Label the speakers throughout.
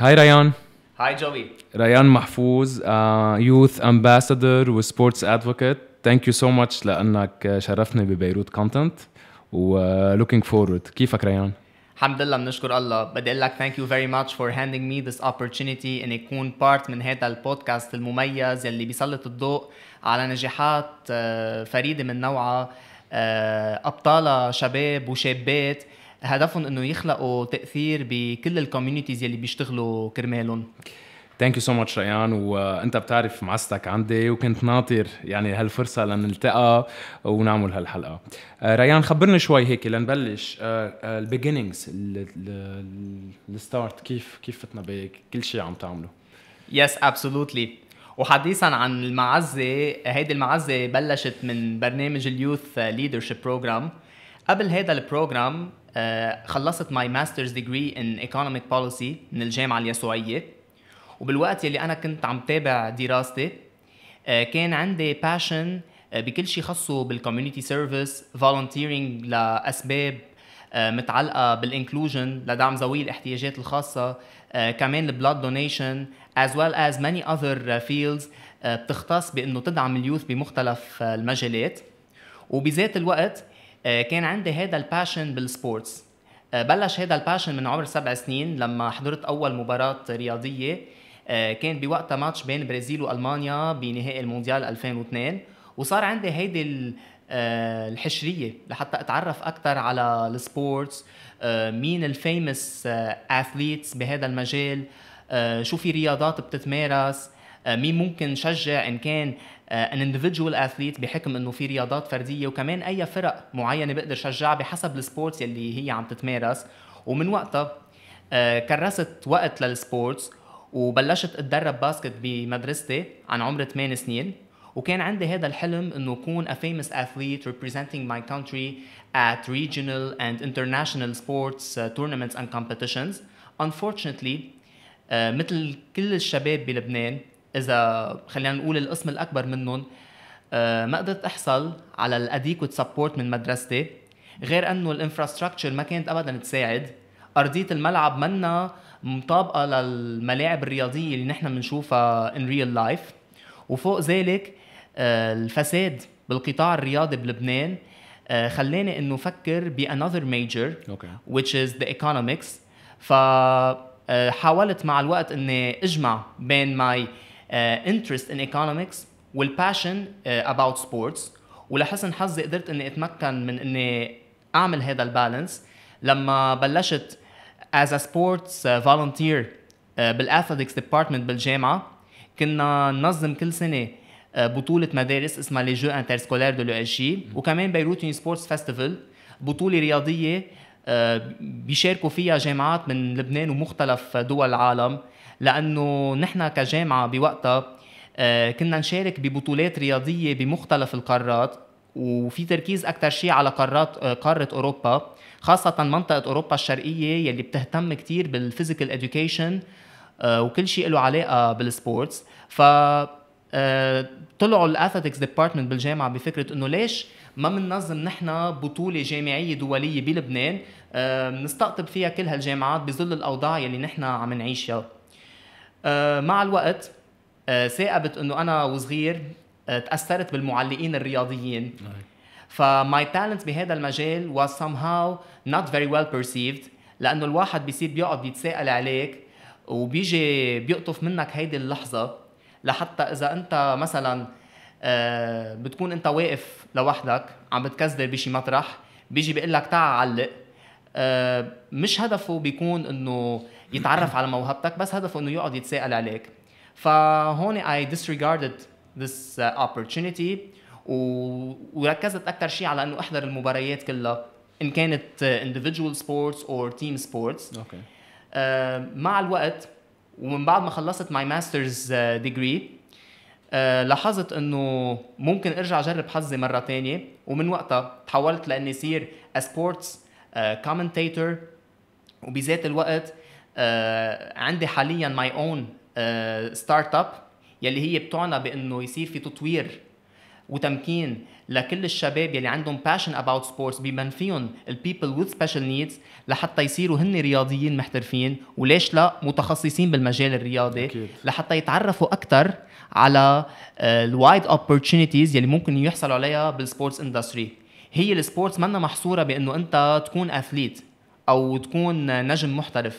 Speaker 1: هاي ريان هاي جوبي ريان محفوظ يوث امباسادور وسبورتس ادفوكيت ثانك يو سو ماتش لانك شرفتني ببيروت كونتنت ولوكينج فورورد كيفك ريان
Speaker 2: الحمد لله بنشكر الله بدي اقول لك ثانك يو فيري ماتش فور هاندينج مي ذس اوبورتونيتي ان اكون بارت من هذا البودكاست المميز يلي بيسلط الضوء على نجاحات آه، فريده من نوعها آه، ابطالها شباب وشابات هدفهم انه يخلقوا تاثير بكل الكوميونيتيز يلي بيشتغلوا كرمالهم
Speaker 1: ثانك يو سو ماتش ريان وانت بتعرف معستك عندي وكنت ناطر يعني هالفرصه لنلتقى ونعمل هالحلقه ريان آه، خبرني شوي هيك لنبلش البيجينينجز آه، آه، الستارت كيف كيف فتنا بهيك كل شيء عم تعمله
Speaker 2: يس ابسولوتلي وحديثا عن المعزه هيدي المعزه بلشت من برنامج اليوث ليدرشيب بروجرام قبل هذا البروجرام خلصت ماي ماسترز ديجري ان ايكونوميك بوليسي من الجامعه اليسوعيه وبالوقت يلي انا كنت عم تابع دراستي آه، كان عندي باشن آه، بكل شيء خصو بالكوميونتي سيرفيس فولنتيرنج لاسباب آه، متعلقه بالانكلوجن لدعم ذوي الاحتياجات الخاصه كمان البلاد دونيشن as well as many other fields بتختص بانه تدعم اليوث بمختلف المجالات وبذات الوقت كان عندي هذا الباشن بالسبورتس بلش هذا الباشن من عمر سبع سنين لما حضرت اول مباراه رياضيه آه، كان بوقتها ماتش بين برازيل والمانيا بنهائي المونديال 2002 وصار عندي هيدي آه، الحشريه لحتى اتعرف اكثر على السبورتس آه، مين الفيمس اثليتس بهذا المجال شو في رياضات بتتمارس مين ممكن شجع ان كان ان اندفيدجوال اثليت بحكم انه في رياضات فرديه وكمان اي فرق معينه بقدر شجعها بحسب السبورتس اللي هي عم تتمارس ومن وقتها كرست وقت للسبورتس وبلشت اتدرب باسكت بمدرستي عن عمر 8 سنين وكان عندي هذا الحلم انه اكون a famous athlete representing my country at regional and international sports uh, tournaments and competitions. Unfortunately, uh, مثل كل الشباب بلبنان اذا خلينا نقول القسم الاكبر منهم uh, ما قدرت احصل على الاديكوت سبورت من مدرستي غير انه الانفراستراكشر ما كانت ابدا تساعد ارضيه الملعب منا مطابقه للملاعب الرياضيه اللي نحن بنشوفها ان ريل لايف وفوق ذلك آه، الفساد بالقطاع الرياضي بلبنان آه، خلاني انه افكر بانذر ميجر which از ذا ايكونومكس فحاولت مع الوقت اني اجمع بين ماي انترست ان ايكونومكس والباشن اباوت سبورتس ولحسن حظي قدرت اني اتمكن من اني اعمل هذا البالانس لما بلشت از ا سبورتس فالنتير بالاثليتكس ديبارتمنت بالجامعه كنا ننظم كل سنه uh, بطولة مدارس اسمها لي جو انتر سكولير دو لو جي وكمان بيروت يوني سبورتس فيستيفال بطولة رياضية uh, بيشاركوا فيها جامعات من لبنان ومختلف دول العالم لانه نحن كجامعه بوقتها uh, كنا نشارك ببطولات رياضيه بمختلف القارات وفي تركيز اكثر شيء على قارات قاره اوروبا خاصة منطقة أوروبا الشرقية يلي بتهتم كتير بالفيزيكال اديوكيشن آه، وكل شيء له علاقة بالسبورتس ف آه، طلعوا الاثليتكس ديبارتمنت بالجامعه بفكره انه ليش ما بننظم نحن بطوله جامعيه دوليه بلبنان بنستقطب آه، فيها كل هالجامعات بظل الاوضاع يلي نحن عم نعيشها مع الوقت ثاقبت انه انا وصغير تاثرت بالمعلقين الرياضيين فماي تالنت بهذا المجال was somehow not very well perceived لانه الواحد بيصير بيقعد بيتساءل عليك وبيجي بيقطف منك هيدي اللحظه لحتى اذا انت مثلا آه، بتكون انت واقف لوحدك عم بتكزدر بشي مطرح بيجي بيقول لك تعال علق آه، مش هدفه بيكون انه يتعرف على موهبتك بس هدفه انه يقعد يتساءل عليك فهون I disregarded this آه، opportunity و... وركزت اكثر شيء على انه احضر المباريات كلها ان كانت individual سبورتس اور تيم سبورتس اوكي آه، مع الوقت ومن بعد ما خلصت ماي ماسترز ديجري لاحظت انه ممكن ارجع اجرب حظي مره ثانيه ومن وقتها تحولت لاني صير سبورتس كومنتيتور وبذات الوقت آه، عندي حاليا ماي اون ستارت اب يلي هي بتعنى بانه يصير في تطوير وتمكين لكل الشباب يلي عندهم باشن اباوت سبورتس بمن فيهم البيبل وذ سبيشال نيدز لحتى يصيروا هن رياضيين محترفين وليش لا متخصصين بالمجال الرياضي أكيد. لحتى يتعرفوا اكثر على آه، الوايد اوبورتونيتيز يلي ممكن يحصلوا عليها بالسبورتس اندستري هي السبورتس منا محصوره بانه انت تكون اثليت او تكون نجم محترف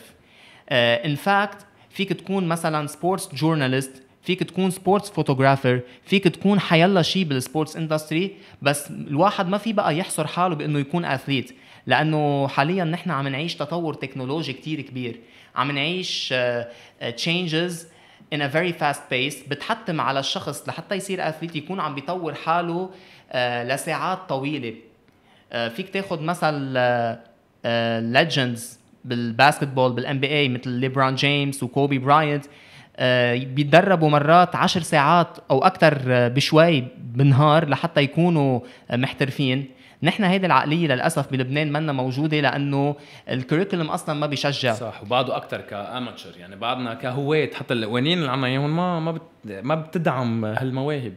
Speaker 2: ان uh, فاكت فيك تكون مثلا سبورتس جورناليست فيك تكون سبورتس فوتوغرافر فيك تكون حيلا شيء بالسبورتس اندستري بس الواحد ما في بقى يحصر حاله بانه يكون اثليت لانه حاليا نحن عم نعيش تطور تكنولوجي كتير كبير عم نعيش تشينجز ان ا فيري فاست بيس بتحتم على الشخص لحتى يصير اثليت يكون عم بيطور حاله آه، لساعات طويله آه، فيك تاخذ مثل ليجندز بالباسكتبول بالان بي اي مثل ليبرون جيمس وكوبي براينت آه، بيتدربوا مرات عشر ساعات او اكثر آه، بشوي بالنهار لحتى يكونوا آه، محترفين نحن هيدي العقلية للأسف بلبنان منا موجودة لأنه
Speaker 1: الكوريكولم أصلا ما بيشجع صح وبعده أكثر كأماتشر يعني بعدنا كهواة حتى القوانين اللي عنا إياهم ما ما ما بتدعم هالمواهب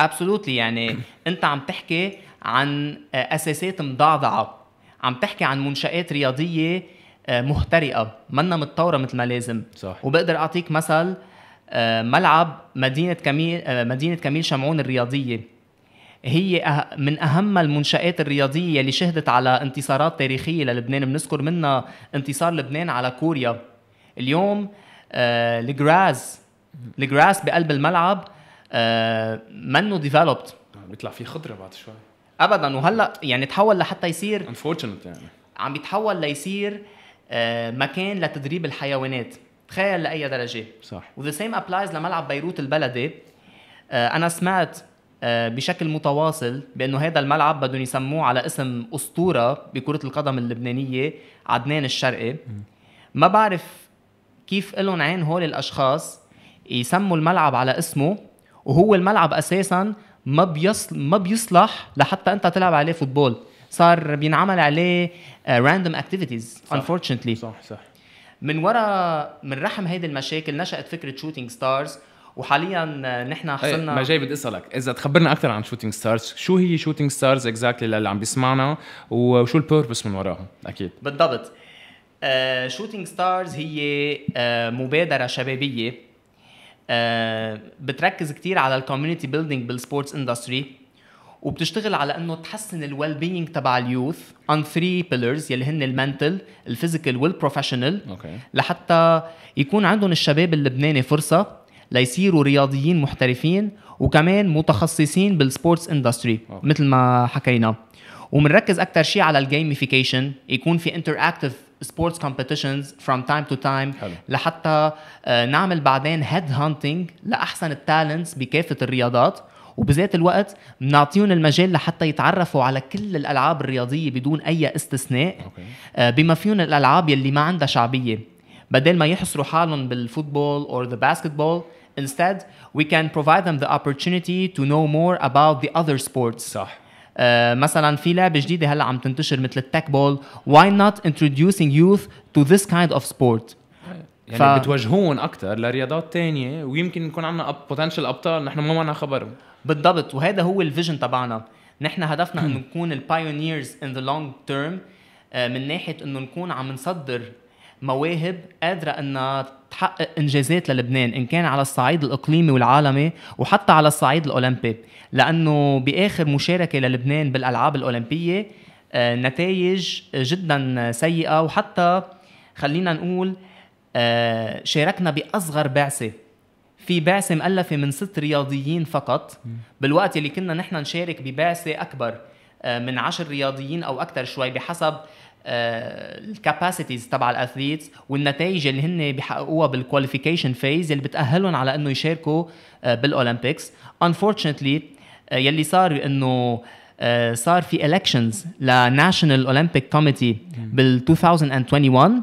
Speaker 1: ابسولوتلي يعني
Speaker 2: أنت عم تحكي عن أساسات مضعضعة عم تحكي عن منشآت رياضية آه، مهترئه منا متطوره مثل ما لازم صح وبقدر اعطيك مثل آه، ملعب مدينه كميل آه، مدينه كميل شمعون الرياضيه هي من اهم المنشات الرياضيه اللي شهدت على انتصارات تاريخيه للبنان بنذكر منها انتصار لبنان على كوريا اليوم الجراس الجراس بقلب الملعب منه ديفلوبت نعم، بيطلع فيه خضره بعد شوي ابدا وهلا يعني تحول لحتى يصير انفورشنت يعني عم يتحول ليصير آه، مكان لتدريب الحيوانات تخيل لاي درجه صح وذا سيم ابلايز لملعب بيروت البلدي آه، انا سمعت آه، بشكل متواصل بانه هذا الملعب بدهم يسموه على اسم اسطوره بكره القدم اللبنانيه عدنان الشرقي ما بعرف كيف لهم عين هول الاشخاص يسموا الملعب على اسمه وهو الملعب اساسا ما بيصلح ما بيصلح لحتى انت تلعب عليه فوتبول صار بينعمل عليه راندوم اكتيفيتيز
Speaker 1: انفورشنتلي صح صح
Speaker 2: من ورا من رحم هيدي المشاكل نشات فكره شوتينج ستارز وحاليا آه، نحن إيه، حصلنا ما جاي
Speaker 1: بدي اسالك اذا تخبرنا اكثر عن شوتينج ستارز شو هي شوتينج ستارز اكزاكتلي للي عم بيسمعنا وشو البيربس من وراها اكيد
Speaker 2: بالضبط شوتينج uh, ستارز هي uh, مبادره شبابيه uh, بتركز كثير على الكوميونتي بيلدينج بالسبورتس اندستري وبتشتغل على انه تحسن الويل بينج تبع اليوث اون ثري بيلرز يلي هن المنتل الفيزيكال والبروفيشنال لحتى يكون عندهم الشباب اللبناني فرصه ليصيروا رياضيين محترفين وكمان متخصصين بالسبورتس اندستري مثل ما حكينا ومنركز اكثر شيء على الجيميفيكيشن يكون في اكتف سبورتس كومبيتيشنز فروم تايم تو تايم لحتى آه، نعمل بعدين هيد هانتنج لاحسن التالنتس بكافه الرياضات وبذات الوقت بنعطيهم المجال لحتى يتعرفوا على كل الالعاب الرياضيه بدون اي استثناء أوكي. آه، بما فيهم الالعاب يلي ما عندها شعبيه بدل ما يحصروا حالهم بالفوتبول اور ذا باسكتبول instead we can provide them the opportunity to know more about the other sports صح Uh, مثلا في لعبه جديده هلا عم تنتشر مثل التك بول why not introducing youth to this kind of sport
Speaker 1: يعني ف... بتوجهون اكثر لرياضات تانية ويمكن يكون عندنا بوتنشال ابطال نحن ما معنا خبرهم بالضبط وهذا هو الفيجن
Speaker 2: تبعنا نحن هدفنا انه نكون البايونيرز ان ذا لونج تيرم من ناحيه انه نكون عم نصدر مواهب قادره انها تحقق انجازات للبنان ان كان على الصعيد الاقليمي والعالمي وحتى على الصعيد الاولمبي لانه باخر مشاركه للبنان بالالعاب الاولمبيه آه، نتائج جدا سيئه وحتى خلينا نقول آه، شاركنا باصغر بعثه في بعثه مؤلفه من ست رياضيين فقط بالوقت اللي كنا نحن نشارك ببعثه اكبر آه، من عشر رياضيين او اكثر شوي بحسب آه، الكاباسيتيز تبع الاثليت والنتائج اللي هن بيحققوها بالكواليفيكيشن فيز اللي بتاهلهم على انه يشاركوا آه، بالاولمبيكس انفورشنتلي يلي صار انه صار في الكشنز لناشونال اولمبيك كوميتي بال 2021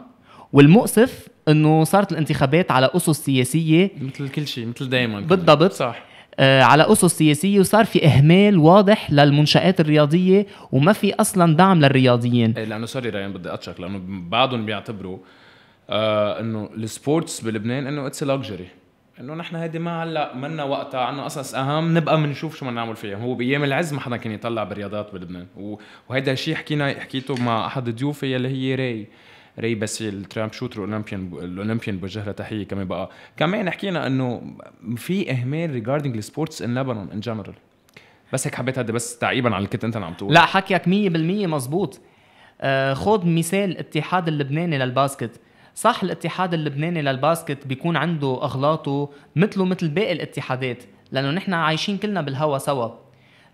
Speaker 2: والمؤسف انه صارت الانتخابات على اسس سياسيه
Speaker 1: مثل كل شيء مثل دائما بالضبط
Speaker 2: صح آه، على اسس سياسيه وصار في اهمال واضح للمنشات الرياضيه وما في اصلا دعم للرياضيين
Speaker 1: ايه لانه سوري ريان بدي اتشك لانه بعضهم بيعتبروا آه انه السبورتس بلبنان انه اتس لوكسجري انه نحن هيدي ما هلا منا وقتها عنا قصص اهم نبقى بنشوف شو بدنا نعمل فيها هو بايام العز ما حدا كان يطلع بالرياضات بلبنان وهيدا الشيء حكينا حكيته مع احد ضيوفي اللي هي راي ري باسيل ترامب شوتر اولمبيان الاولمبيان بوجه له تحيه كمان بقى كمان حكينا انه في اهمال ريجاردنج السبورتس ان لبنان ان جنرال بس هيك حبيت هذا بس تعقيبا على اللي كنت انت عم تقول لا
Speaker 2: حكيك 100% مزبوط آه، خذ مثال الاتحاد اللبناني للباسكت صح الاتحاد اللبناني للباسكت بيكون عنده اغلاطه مثله مثل باقي الاتحادات لانه نحن عايشين كلنا بالهوا سوا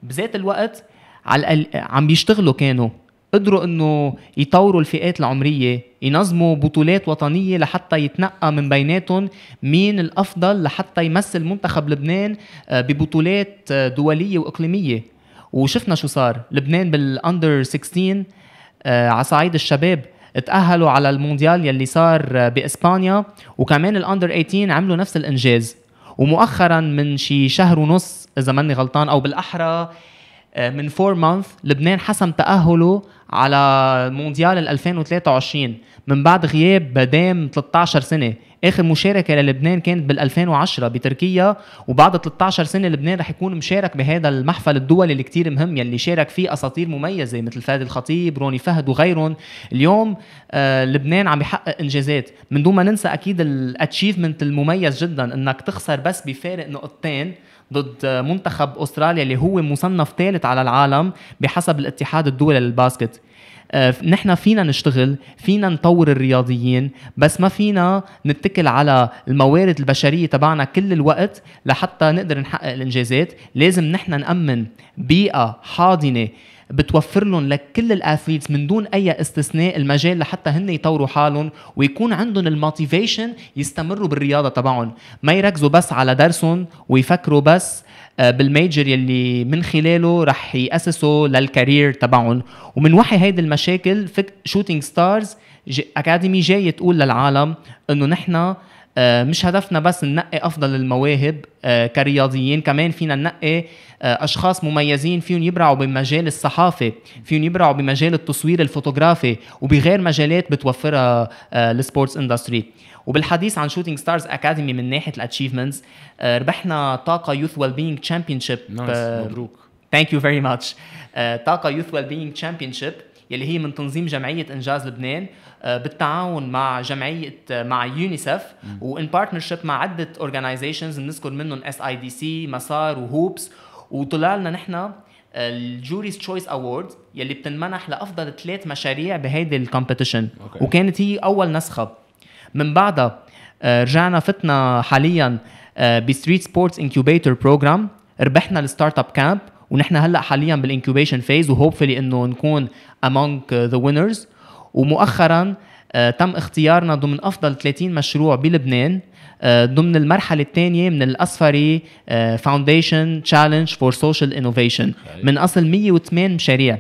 Speaker 2: بذات الوقت على عم بيشتغلوا كانوا قدروا انه يطوروا الفئات العمريه ينظموا بطولات وطنيه لحتى يتنقى من بيناتهم مين الافضل لحتى يمثل منتخب لبنان آه، ببطولات آه، دوليه واقليميه وشفنا شو صار لبنان بالاندر 16 آه، على صعيد الشباب تأهلوا على المونديال يلي صار بإسبانيا وكمان الأندر 18 عملوا نفس الإنجاز ومؤخرا من شي شهر ونص إذا ماني غلطان أو بالأحرى من 4 مانث لبنان حسم تأهله على مونديال 2023 من بعد غياب دام 13 سنه اخر مشاركه للبنان كانت بال 2010 بتركيا وبعد 13 سنه لبنان رح يكون مشارك بهذا المحفل الدولي اللي كتير مهم يلي شارك فيه اساطير مميزه مثل فادي الخطيب روني فهد وغيرهم اليوم آه لبنان عم يحقق انجازات من دون ما ننسى اكيد الاتشيفمنت المميز جدا انك تخسر بس بفارق نقطتين ضد منتخب استراليا اللي هو مصنف ثالث على العالم بحسب الاتحاد الدولي للباسكت آه، نحن فينا نشتغل فينا نطور الرياضيين بس ما فينا نتكل على الموارد البشريه تبعنا كل الوقت لحتى نقدر نحقق الانجازات لازم نحن نامن بيئه حاضنه بتوفر لهم لكل الاثليتس من دون اي استثناء المجال لحتى هن يطوروا حالهم ويكون عندهم الموتيفيشن يستمروا بالرياضه تبعهم ما يركزوا بس على درسهم ويفكروا بس آه، بالميجر يلي من خلاله رح يأسسوا للكارير تبعهم ومن وحي هيدي المشاكل فك شوتينج ستارز اكاديمي جاي تقول للعالم انه نحن آه، مش هدفنا بس ننقي افضل المواهب آه، كرياضيين كمان فينا ننقي آه، اشخاص مميزين فيهم يبرعوا بمجال الصحافه فيهم يبرعوا بمجال التصوير الفوتوغرافي وبغير مجالات بتوفرها السبورتس اندستري وبالحديث عن شوتينج ستارز اكاديمي من ناحيه الاتشيفمنتس ربحنا طاقه يوث ويل بينج تشامبيونشيب مبروك ثانك يو فيري ماتش طاقه يوث ويل بينج تشامبيونشيب يلي هي من تنظيم جمعيه انجاز لبنان آه، بالتعاون مع جمعيه آه، مع يونيسف وان بارتنرشيب مع عده اورجنايزيشنز بنذكر منهم اس اي دي سي مسار وهوبس وطلع لنا نحن آه، الجوريز تشويس اووردز يلي بتنمنح لافضل ثلاث مشاريع بهيدي الكومبيتيشن وكانت هي اول نسخه من بعدها رجعنا فتنا حاليا بستريت سبورتس انكيوبيتر بروجرام ربحنا الستارت اب كامب ونحن هلا حاليا بالانكوبيشن فيز وهوبفلي انه نكون among ذا وينرز ومؤخرا آه، تم اختيارنا ضمن افضل 30 مشروع بلبنان آه، ضمن المرحله الثانيه من الاصفري فاونديشن تشالنج فور سوشيال انوفيشن من اصل 108 مشاريع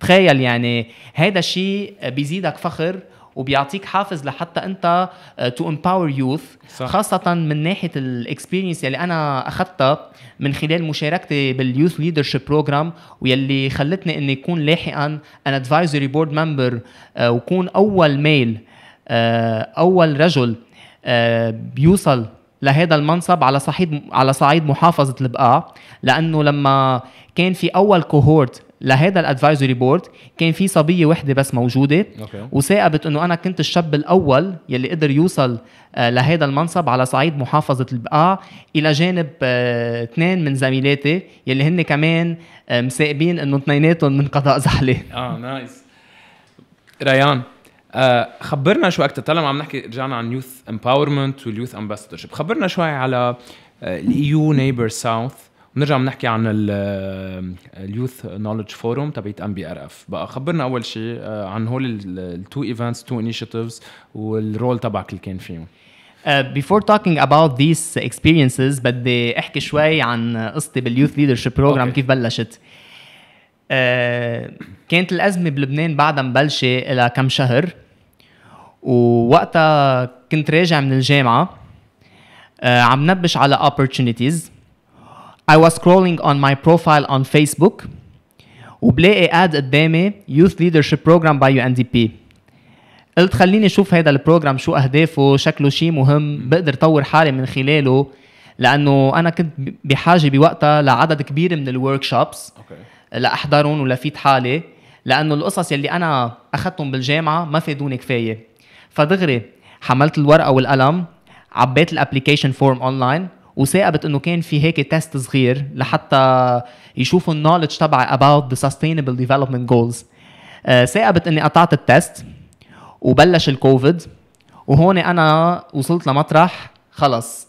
Speaker 2: تخيل يعني هذا الشيء بيزيدك فخر وبيعطيك حافز لحتى انت تو امباور يوث خاصه من ناحيه الاكسبيرينس يلي انا اخذتها من خلال مشاركتي باليوث ليدرشيب بروجرام ويلي خلتني اني اكون لاحقا ان ادفايزري بورد ممبر وكون اول ميل آه، اول رجل بيوصل آه، لهذا المنصب على صعيد على صعيد محافظه البقاع لانه لما كان في اول كوهورت لهيدا الادفايزري بورد كان في صبيه وحده بس موجوده أوكي. وثاقبت انه انا كنت الشاب الاول يلي قدر يوصل آه، لهيدا المنصب على صعيد محافظه البقاع الى جانب آه، اثنين من زميلاتي يلي هن كمان آه، مثاقبين انه اثنيناتهم من قضاء زحله
Speaker 1: اه نايس ريان آه خبرنا شو اكثر طالما عم نحكي رجعنا عن يوث امباورمنت واليوث امباسادورشيب خبرنا شوي على الاي يو نيبر ساوث بنرجع بنحكي عن اليوث نولج فورم تبعت ام بي ار اف بقى خبرنا اول شيء آه، عن هول التو ايفنتس تو انيشيتيفز والرول تبعك اللي كان فيهم Uh, before talking about these
Speaker 2: experiences بدي احكي شوي عن قصتي باليوث ليدرشيب بروجرام كيف بلشت. Uh, كانت الازمه بلبنان بعدها مبلشه الى كم شهر ووقتها كنت راجع من الجامعه uh, عم نبش على opportunities I was scrolling on my profile on Facebook وبلاقي اد قدامي Youth Leadership Program by UNDP قلت خليني اشوف هذا البروجرام شو اهدافه شكله شيء مهم بقدر طور حالي من خلاله لانه انا كنت بحاجه بوقتها لعدد كبير من الورك شوبس لاحضرهم ولفيت حالي لانه القصص يلي انا اخذتهم بالجامعه ما فادوني كفايه فدغري حملت الورقه والقلم عبيت الابلكيشن فورم اونلاين وثاقبت انه كان في هيك تيست صغير لحتى يشوفوا النولج تبعي اباوت ذا سستينبل ديفلوبمنت جولز ثاقبت اني قطعت التيست وبلش الكوفيد وهون انا وصلت لمطرح خلص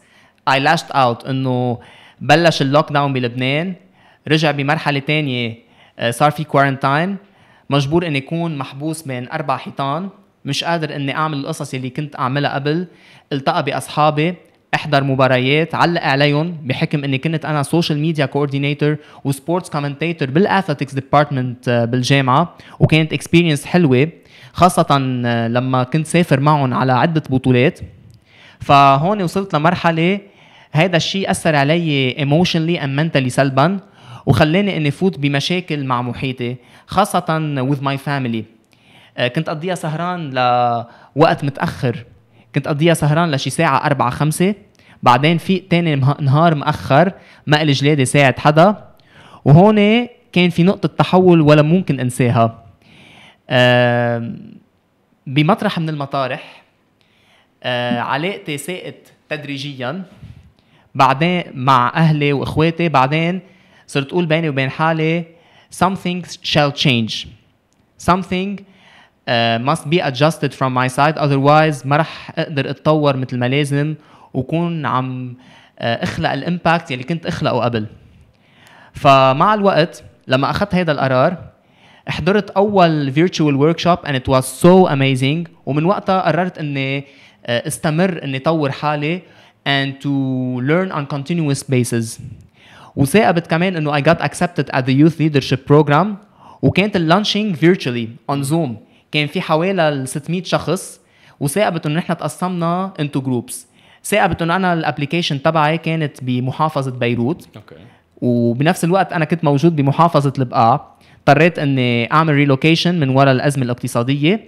Speaker 2: اي لاشت اوت انه بلش اللوك داون بلبنان رجع بمرحله تانية آه، صار في كوارنتاين مجبور اني اكون محبوس بين اربع حيطان مش قادر اني اعمل القصص اللي كنت اعملها قبل التقى باصحابي احضر مباريات علق عليهم بحكم اني كنت انا سوشيال ميديا كوردينيتور وسبورتس كومنتيتور بالاثليتكس ديبارتمنت بالجامعه وكانت اكسبيرينس حلوه خاصه آه، لما كنت سافر معهم على عده بطولات فهون وصلت لمرحله هذا الشيء اثر علي ايموشنلي ام منتلي سلبا وخلاني اني فوت بمشاكل مع محيطي خاصه with my family آه، كنت اقضيها سهران لوقت متاخر كنت اقضيها سهران لشي ساعه أربعة خمسة بعدين في تاني نهار مأخر ما الجلادة ساعد حدا وهون كان في نقطة تحول ولا ممكن انساها بمطرح من المطارح آه، علاقتي ساءت تدريجيا بعدين مع اهلي واخواتي بعدين صرت اقول بيني وبين حالي something shall change something آه، must be adjusted from my side otherwise ما رح اقدر اتطور مثل ما لازم وكون عم آه، اخلق الامباكت يلي كنت اخلقه قبل فمع الوقت لما اخذت هذا القرار حضرت اول فيرتشوال workshop and اند ات واز سو اميزنج ومن وقتها قررت اني آه، استمر اني طور حالي and to learn on continuous basis وثاقبت كمان انه I got accepted at the youth leadership program وكانت اللانشينج virtually on Zoom كان في حوالي 600 شخص وثاقبت انه نحن تقسمنا انتو جروبس ثاقبت انه انا الابلكيشن تبعي كانت بمحافظه بيروت اوكي وبنفس الوقت انا كنت موجود بمحافظه البقاع اضطريت اني اعمل ريلوكيشن من وراء الازمه الاقتصاديه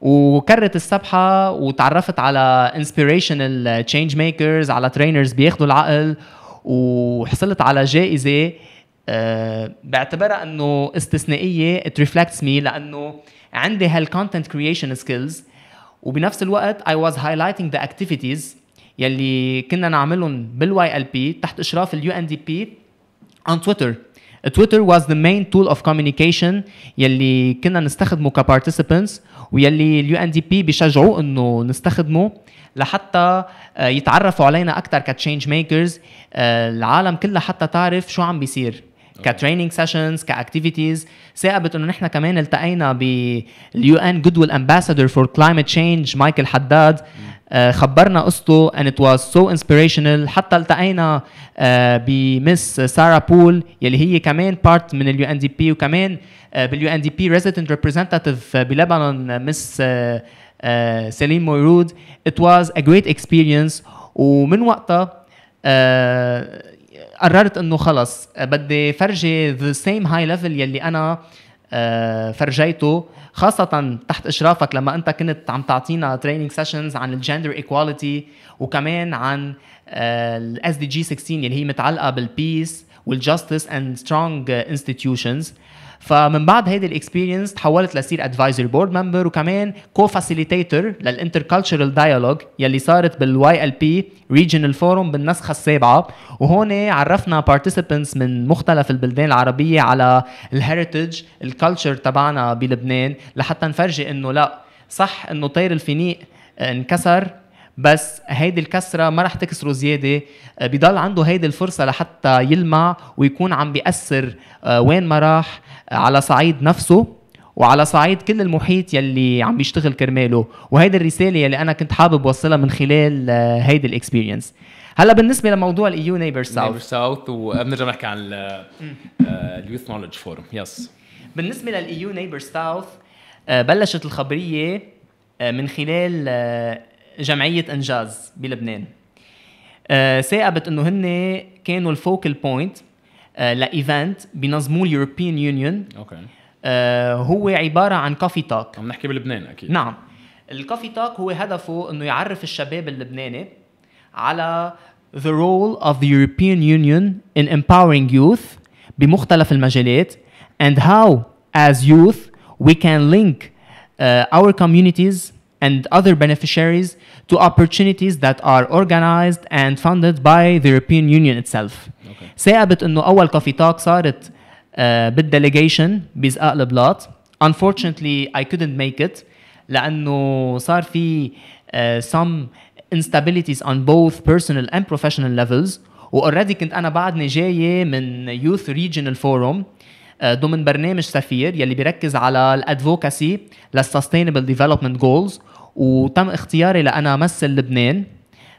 Speaker 2: وكرت السبحه وتعرفت على انسبيريشنال تشينج ميكرز على ترينرز بياخذوا العقل وحصلت على جائزه أه بعتبرها انه استثنائيه ات ريفلكتس مي لانه عندي هالكونتنت كرييشن سكيلز وبنفس الوقت اي واز هايلايتنج ذا اكتيفيتيز يلي كنا نعملهم بالواي ال بي تحت اشراف اليو ان دي بي on تويتر تويتر واز ذا مين تول اوف كوميونيكيشن يلي كنا نستخدمه كبارتيسيبنتس ويلي اليو ان دي بي بيشجعوه انه نستخدمه لحتى آه، يتعرفوا علينا اكثر كتشينج ميكرز العالم كلها حتى تعرف شو عم بيصير كتريننج سيشنز كاكتيفيتيز ثاقبت انه نحن كمان التقينا باليو ان جودويل امباسادور فور كلايمت تشينج مايكل حداد آه، خبرنا قصته and it was so inspirational حتى التقينا بمس سارة بول يلي هي كمان بارت من اليو ان دي بي وكمان آه، باليو ان دي بي ريزيدنت ريبريزنتاتيف آه، بلبنان مس سليم مورود it was a great experience ومن وقتها قررت انه خلص بدي فرجي ذا سيم هاي ليفل يلي انا آه، فرجيته خاصة تحت إشرافك لما أنت كنت عم تعطينا تريننج سيشنز عن الجندر ايكواليتي وكمان عن الاس دي جي 16 اللي هي متعلقة بالبيس والجاستس اند سترونج انستتيوشنز فمن بعد هيدي الاكسبيرينس تحولت لصير ادفايزري بورد ممبر وكمان كو فاسيليتيتور للانتركالتشرال دايالوج يلي صارت بالواي ال بي ريجنال فورم بالنسخه السابعه وهون عرفنا بارتيسيبنتس من مختلف البلدان العربيه على الهيريتج الكالتشر تبعنا بلبنان لحتى نفرجي انه لا صح انه طير الفينيق انكسر بس هيدي الكسره ما رح تكسره زياده آه، بضل عنده هيدي الفرصه لحتى يلمع ويكون عم بياثر آه، وين ما راح آه، على صعيد نفسه وعلى صعيد كل المحيط يلي عم بيشتغل كرماله وهيدي الرساله يلي انا كنت حابب اوصلها من خلال هيدي الاكسبيرينس هلا بالنسبه لموضوع الايو نيبر ساوث نيبر
Speaker 1: ساوث وبنرجع نحكي عن اليوث نولج فورم يس
Speaker 2: بالنسبه للايو نيبر ساوث
Speaker 1: بلشت الخبريه
Speaker 2: من خلال جمعيه انجاز بلبنان آه، ثاقبت انه هن كانوا الفوكل بوينت آه، لايفنت بنظموه اليوروبيان يونيون اوكي آه، هو عباره عن كوفي تاك عم نحكي بلبنان اكيد نعم الكوفي تاك هو هدفه انه يعرف الشباب اللبناني على the role of the European Union in empowering youth بمختلف المجالات and how as youth we can link uh, our communities and other beneficiaries to opportunities that are organized and funded by the European Union itself. Okay. ساعدت انه اول كوفي توك صارت uh, بالديليجيشن بزقاق البلاط. Unfortunately I couldn't make it لانه صار في uh, some instabilities on both personal and professional levels و already كنت انا بعدني جايه من youth regional forum ضمن آه، برنامج سفير يلي بيركز على الادفوكاسي للسستينبل ديفلوبمنت جولز وتم اختياري لانا امثل لبنان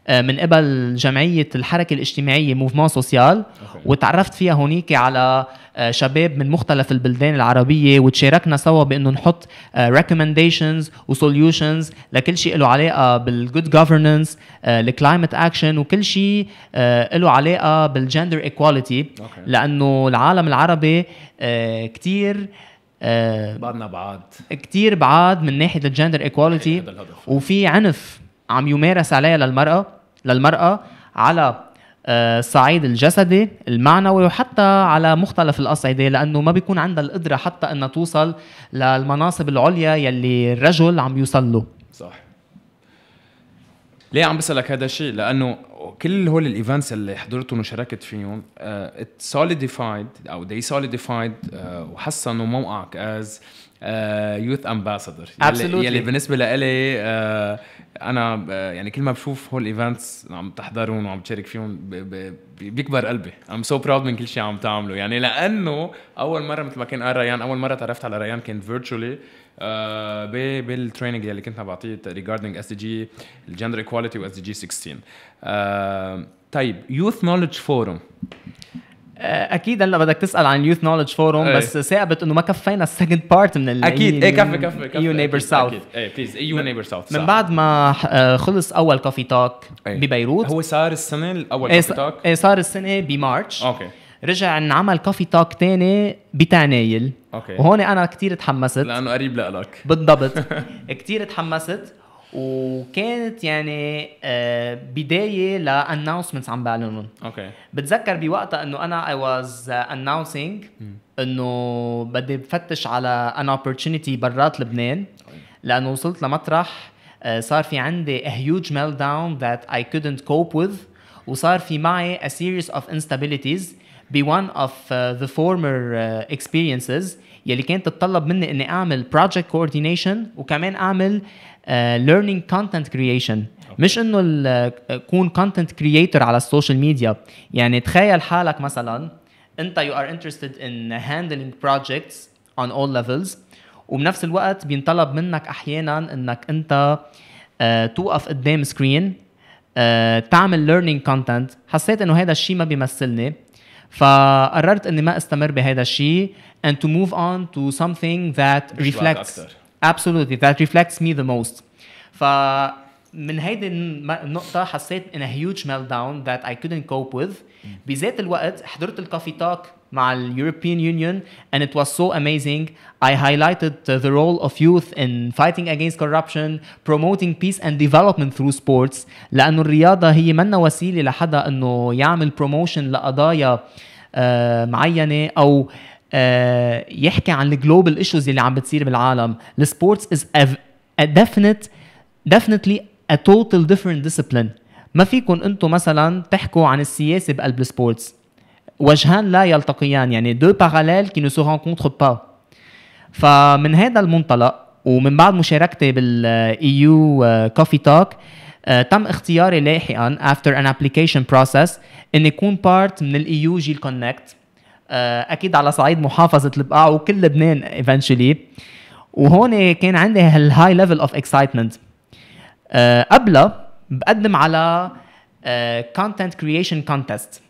Speaker 2: آه، من قبل جمعيه الحركه الاجتماعيه موفمون سوسيال وتعرفت فيها هونيك على آه، شباب من مختلف البلدان العربيه وتشاركنا سوا بانه نحط ريكومنديشنز آه، وسوليوشنز لكل شيء له علاقه بالجود جوفرنس الكلايمت اكشن وكل شيء آه، له علاقه بالجندر ايكواليتي لانه العالم العربي كثير بعدنا بعاد كثير بعاد من ناحيه الجندر ايكواليتي وفي عنف عم يمارس عليها للمراه للمراه على آه، الصعيد الجسدي المعنوي وحتى على مختلف الأصعدة لأنه ما بيكون عندها القدرة حتى أنها توصل للمناصب العليا يلي الرجل عم يوصل له
Speaker 1: صح ليه عم بسألك هذا الشيء؟ لأنه كل هول الايفنتس اللي حضرتهم وشاركت فيهم سوليديفايد آه، uh, او they solidified uh, وحسنوا موقعك از يوث آه، امباسادور يلي, يلي بالنسبه لإلي uh, انا uh, يعني كل ما بشوف هول الايفنتس عم تحضرون وعم تشارك فيهم بيكبر قلبي ام سو براود من كل شيء عم تعمله يعني لانه اول مره مثل ما كان قال ريان اول مره تعرفت على ريان كان فيرتشولي uh, بالتريننج يلي كنت عم بعطيه ريجاردنج اس دي جي الجندر ايكواليتي واس دي جي 16 طيب يوث نولج فورم آه، اكيد هلا بدك تسال عن اليوث نولج فورم بس
Speaker 2: ثابت انه ما كفينا السكند بارت من ال اكيد e ايه كفي كفي يو ايو نيبر
Speaker 1: ساوث ايه بليز ايو نيبر ساوث من بعد
Speaker 2: ما آه، خلص اول كوفي إيه. توك ببيروت هو صار السنه الاول كوفي توك ايه صار السنه بمارش اوكي رجع انعمل كوفي توك تاني بتعنايل اوكي وهون انا كتير تحمست لانه قريب لك بالضبط كتير تحمست وكانت يعني آه، بدايه لانونسمنتس عم بعلنهم اوكي بتذكر بوقتها انه انا اي واز انونسينج انه بدي بفتش على ان اوبورتونيتي برات لبنان لانه وصلت لمطرح آه، صار في عندي a huge meltdown that I couldn't cope with وصار في معي a series of instabilities be one of آه، the former experiences يلي كانت تتطلب مني اني اعمل project coordination وكمان اعمل uh, ليرنينج كونتنت كرييشن مش انه تكون كونتنت كرييتور على السوشيال ميديا يعني تخيل حالك مثلا انت يو ار انترستد ان هاندلينج بروجكتس اون اول ليفلز وبنفس الوقت بينطلب منك احيانا انك انت آه، توقف قدام سكرين آه، تعمل ليرنينج كونتنت حسيت انه هذا الشيء ما بيمثلني فقررت اني ما استمر بهذا الشيء and to move on to something that reflects absolutely that reflects me the most ف من هيدي النقطة حسيت in a huge meltdown that I couldn't cope with بذات الوقت حضرت الكوفي توك مع ال European Union and it was so amazing I highlighted the role of youth in fighting against corruption promoting peace and development through sports لأنه الرياضة هي منا وسيلة لحدا أنه يعمل promotion لقضايا معينة أو آه، يحكي عن الجلوبال ايشوز اللي عم بتصير بالعالم السبورتس از ديفنت ديفنتلي ا توتال ديفرنت ديسيبلين ما فيكم انتم مثلا تحكوا عن السياسه بقلب السبورتس وجهان لا يلتقيان يعني دو باراليل كي نو سو رونكونتر با فمن هذا المنطلق ومن بعد مشاركتي بالايو كوفي توك تم اختياري لاحقا after an application process اني كون بارت من الايو جيل كونكت آه، اكيد على صعيد محافظه البقاع وكل لبنان ايفنشولي وهون كان عندي هالهاي ليفل اوف اكسايتمنت قبلها بقدم على كونتنت كرييشن كونتست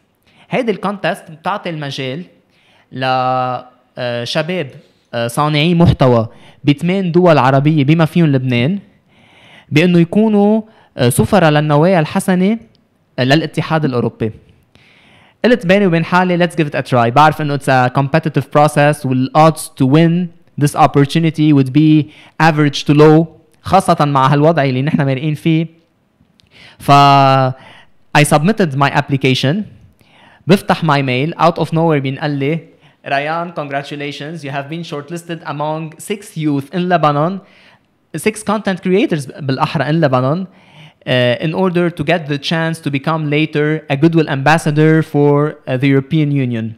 Speaker 2: هيدي الكونتست بتعطي المجال لشباب آه، آه، صانعي محتوى بثمان دول عربيه بما فيهم لبنان بانه يكونوا سفرة للنوايا الحسنه للاتحاد الاوروبي قلت بيني وبين حالي let's give it a try بعرف انه it's a competitive process والodds to win this opportunity would be average to low خاصة مع هالوضع اللي نحن مرقين فيه ف I submitted my application بفتح my mail out of nowhere بينقال لي "Ryan, congratulations you have been shortlisted among six youth in Lebanon six content creators بالاحرى in Lebanon Uh, in order to get the chance to become later a goodwill ambassador for uh, the European Union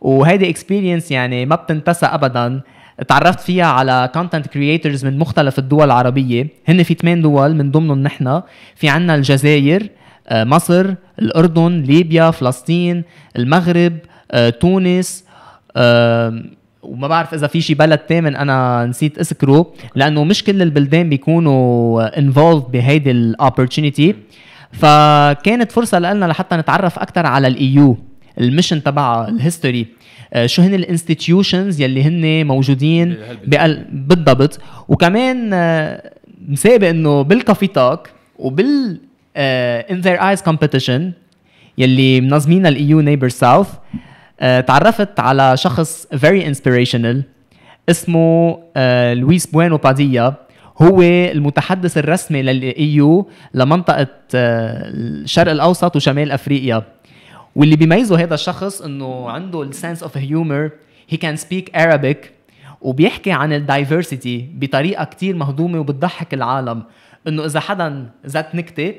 Speaker 2: وهيدي اكسبيرينس يعني ما بتنتسى ابدا تعرفت فيها على كونتنت كرييترز من مختلف الدول العربيه هن في ثمان دول من ضمنهم نحن في عنا الجزائر آه، مصر الاردن ليبيا فلسطين المغرب آه، تونس آه، وما بعرف اذا في شي بلد ثامن انا نسيت اذكره لانه مش كل البلدان بيكونوا انفولد بهيدي الاوبرتونيتي فكانت فرصه لنا لحتى نتعرف اكثر على الايو المشن تبعها الهيستوري شو هن الانستتيوشنز يلي هن موجودين بالضبط وكمان آه، مسابق انه بالكافي تاك وبال ان ذير ايز كومبيتيشن يلي منظمينها الايو نيبر ساوث آه، تعرفت على شخص very inspirational اسمه آه، لويس بوينو باديا هو المتحدث الرسمي للايو لمنطقه آه، الشرق الاوسط وشمال افريقيا واللي بيميزه هذا الشخص انه عنده السنس اوف هيومر هي كان سبيك Arabic وبيحكي عن الدايفرسيتي بطريقه كتير مهضومه وبتضحك العالم انه اذا حدا زت نكته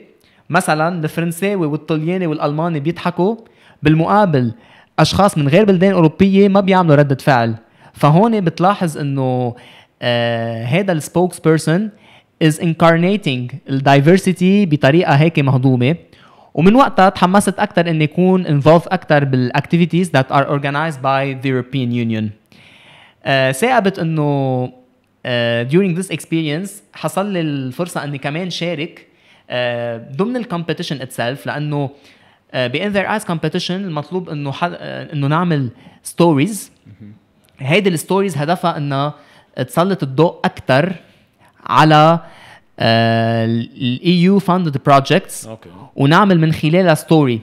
Speaker 2: مثلا الفرنساوي والطلياني والالماني بيضحكوا بالمقابل اشخاص من غير بلدان اوروبيه ما بيعملوا رده فعل فهون بتلاحظ انه هذا السبوكس بيرسون از انكارنيتنج الدايفرسيتي بطريقه هيك مهضومه ومن وقتها تحمست اكثر اني اكون انفولف اكثر بالاكتيفيتيز ذات ار اورجنايزد باي ذا يوروبيان يونيون ثاقبت انه آه، during this experience حصل لي الفرصه اني كمان شارك uh, ضمن الكومبيتيشن اتسلف لانه آه، بان ذير از كومبيتيشن المطلوب انه حل... آه، انه نعمل ستوريز هيدي الستوريز هدفها انها تسلط الضوء اكثر على الاي يو فاندد بروجكتس ونعمل من خلالها ستوري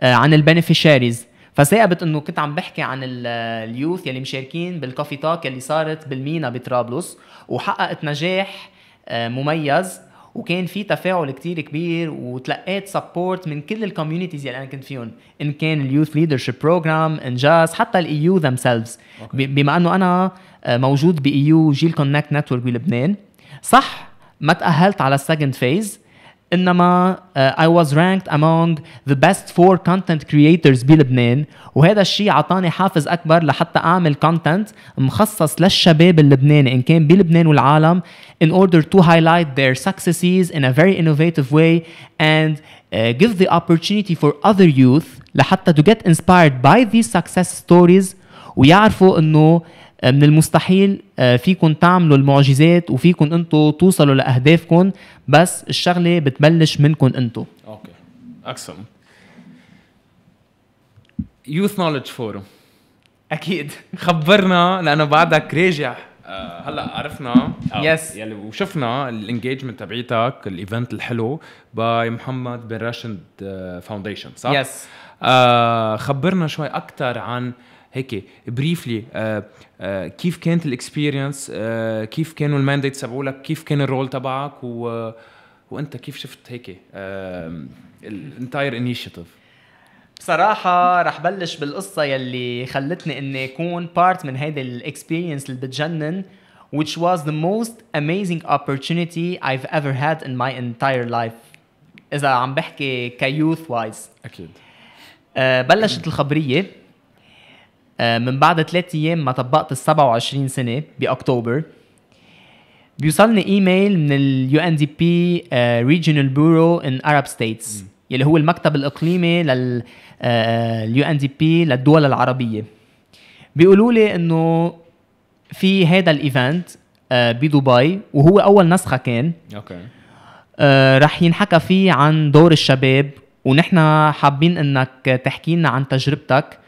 Speaker 2: آه، عن البنفيشاريز فثاقبت انه كنت عم بحكي عن اليوث يلي مشاركين بالكوفي تاك يلي صارت بالمينا بطرابلس وحققت نجاح مميز وكان في تفاعل كتير كبير وتلقيت سبورت من كل الكوميونيتيز اللي انا كنت فيهم ان كان اليوث ليدرشيب بروجرام انجاز حتى الاي يو ذم سيلفز بما انه انا آه، موجود باي يو جيل كونكت نتورك بلبنان صح ما تاهلت على السكند فيز انما اي آه, واز ranked among ذا بيست فور كونتنت كرييترز بلبنان وهذا الشيء اعطاني حافز اكبر لحتى اعمل كونتنت مخصص للشباب اللبناني ان كان بلبنان والعالم in order to highlight their successes in a very innovative way and uh, give the opportunity for other youth لحتى to get inspired by these success stories ويعرفوا انه آه, من المستحيل فيكم تعملوا المعجزات وفيكم انتم توصلوا لاهدافكم بس الشغله بتبلش منكم انتم
Speaker 1: اوكي اكسم يوث نولج فورم اكيد خبرنا لانه بعدك راجع آه هلا عرفنا يس يلي وشفنا الانجيجمنت تبعيتك الايفنت الحلو باي محمد بن راشد فاونديشن صح؟ يس آه خبرنا شوي اكثر عن آه هيك بريفلي آه، آه، كيف كانت الاكسبيرينس آه، كيف كانوا المانديت تبعولك كيف كان الرول تبعك و وانت كيف شفت هيك الانتاير انيشيتيف
Speaker 2: بصراحة رح بلش بالقصة يلي خلتني اني اكون بارت من هيدي الاكسبيرينس اللي بتجنن which was the most amazing opportunity I've ever had in my entire life إذا عم بحكي كيوث وايز أكيد بلشت الخبرية آه، من بعد ثلاث ايام ما طبقت ال 27 سنه باكتوبر بيوصلني ايميل من اليو ان دي بي ريجيونال بيورو ان ارب ستيتس يلي هو المكتب الاقليمي لل اليو آه، آه، ان دي بي للدول العربيه بيقولوا لي انه في هذا الايفنت بدبي وهو اول نسخه كان اوكي رح ينحكى فيه عن دور الشباب ونحن حابين انك تحكي لنا عن تجربتك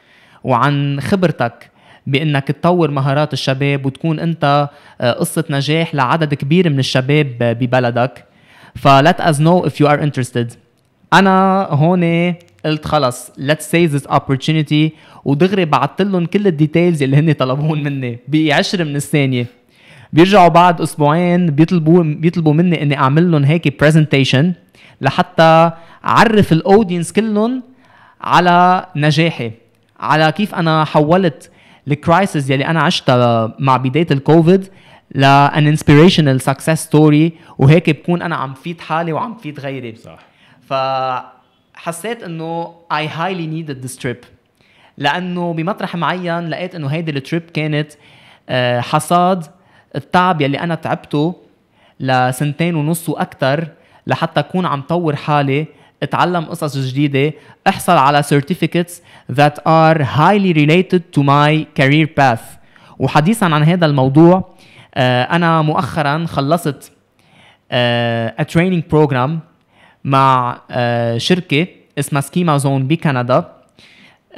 Speaker 2: وعن خبرتك بانك تطور مهارات الشباب وتكون انت آه، قصه نجاح لعدد كبير من الشباب آه، ببلدك فلت us know if you are interested انا هون قلت خلص let's seize this opportunity ودغري بعثت لهم كل الديتيلز اللي هن طلبوهم مني بعشر من الثانيه بيرجعوا بعد اسبوعين بيطلبوا بيطلبوا مني اني اعمل لهم هيك برزنتيشن لحتى اعرف الاودينس كلهم على نجاحي على كيف انا حولت الكرايسيس يلي انا عشتها مع بدايه الكوفيد ان انسبيريشنال سكسس ستوري وهيك بكون انا عم فيد حالي وعم فيد غيري صح فحسيت انه اي هايلي نيدد ذس تريب لانه بمطرح معين لقيت انه هيدي التريب كانت آه، حصاد التعب يلي انا تعبته لسنتين ونص واكثر لحتى اكون عم طور حالي اتعلم قصص جديدة احصل على certificates that are highly related to my career path وحديثا عن هذا الموضوع أنا مؤخرا خلصت a training program مع شركة اسمها سكيما زون بكندا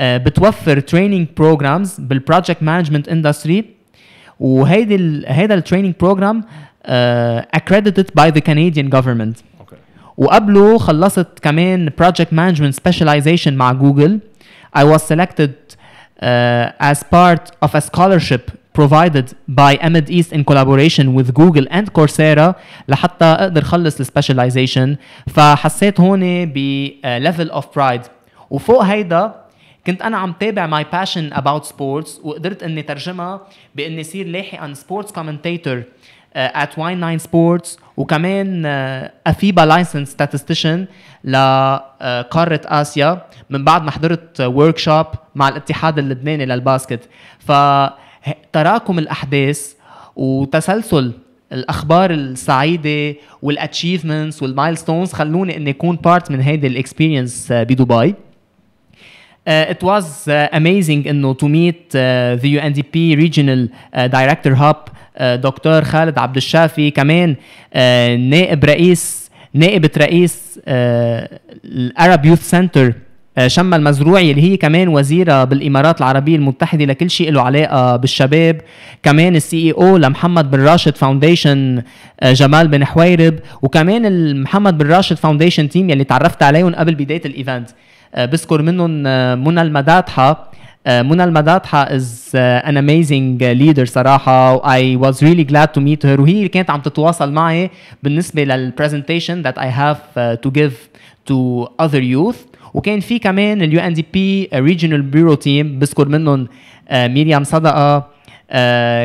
Speaker 2: بتوفر training programs بالبروجكت management industry وهيدي هيدا التريننج بروجرام accredited by the Canadian government وقبله خلصت كمان project management specialization مع جوجل I was selected uh, as part of a scholarship provided by Ahmed East in collaboration with Google and Coursera لحتى اقدر خلص specialization فحسيت هون ب level of pride وفوق هيدا كنت انا عم تابع my passion about sports وقدرت اني ترجمها باني صير لاحقا commentator uh, at Y9 Sports وكمان آه، افيبا لايسنس ستاتستيشن لقاره اسيا من بعد ما حضرت ورك آه، شوب مع الاتحاد اللبناني للباسكت فتراكم الاحداث وتسلسل الاخبار السعيده والاتشيفمنتس والمايلستونز خلوني اني اكون بارت من هيدي الاكسبيرينس آه، بدبي Uh, it was uh, amazing انه to meet uh, the UNDP regional director hub دكتور خالد عبد الشافي كمان نائب رئيس نائبة رئيس الأرب يوث سنتر شم المزروعي اللي هي كمان وزيرة بالإمارات العربية المتحدة لكل شيء له علاقة بالشباب كمان السي اي او e لمحمد بن راشد فاونديشن جمال بن حويرب وكمان محمد بن راشد فاونديشن تيم يلي تعرفت عليهم قبل بداية الإيفنت آه، بذكر منهم آه، منى المدادحه آه، منى المدادحة is an amazing leader صراحة I was really glad to meet her وهي اللي كانت عم تتواصل معي بالنسبة للpresentation that I have to give to other youth وكان في كمان اليو ان دي بي team بيرو تيم بذكر منهم ميريام صدقه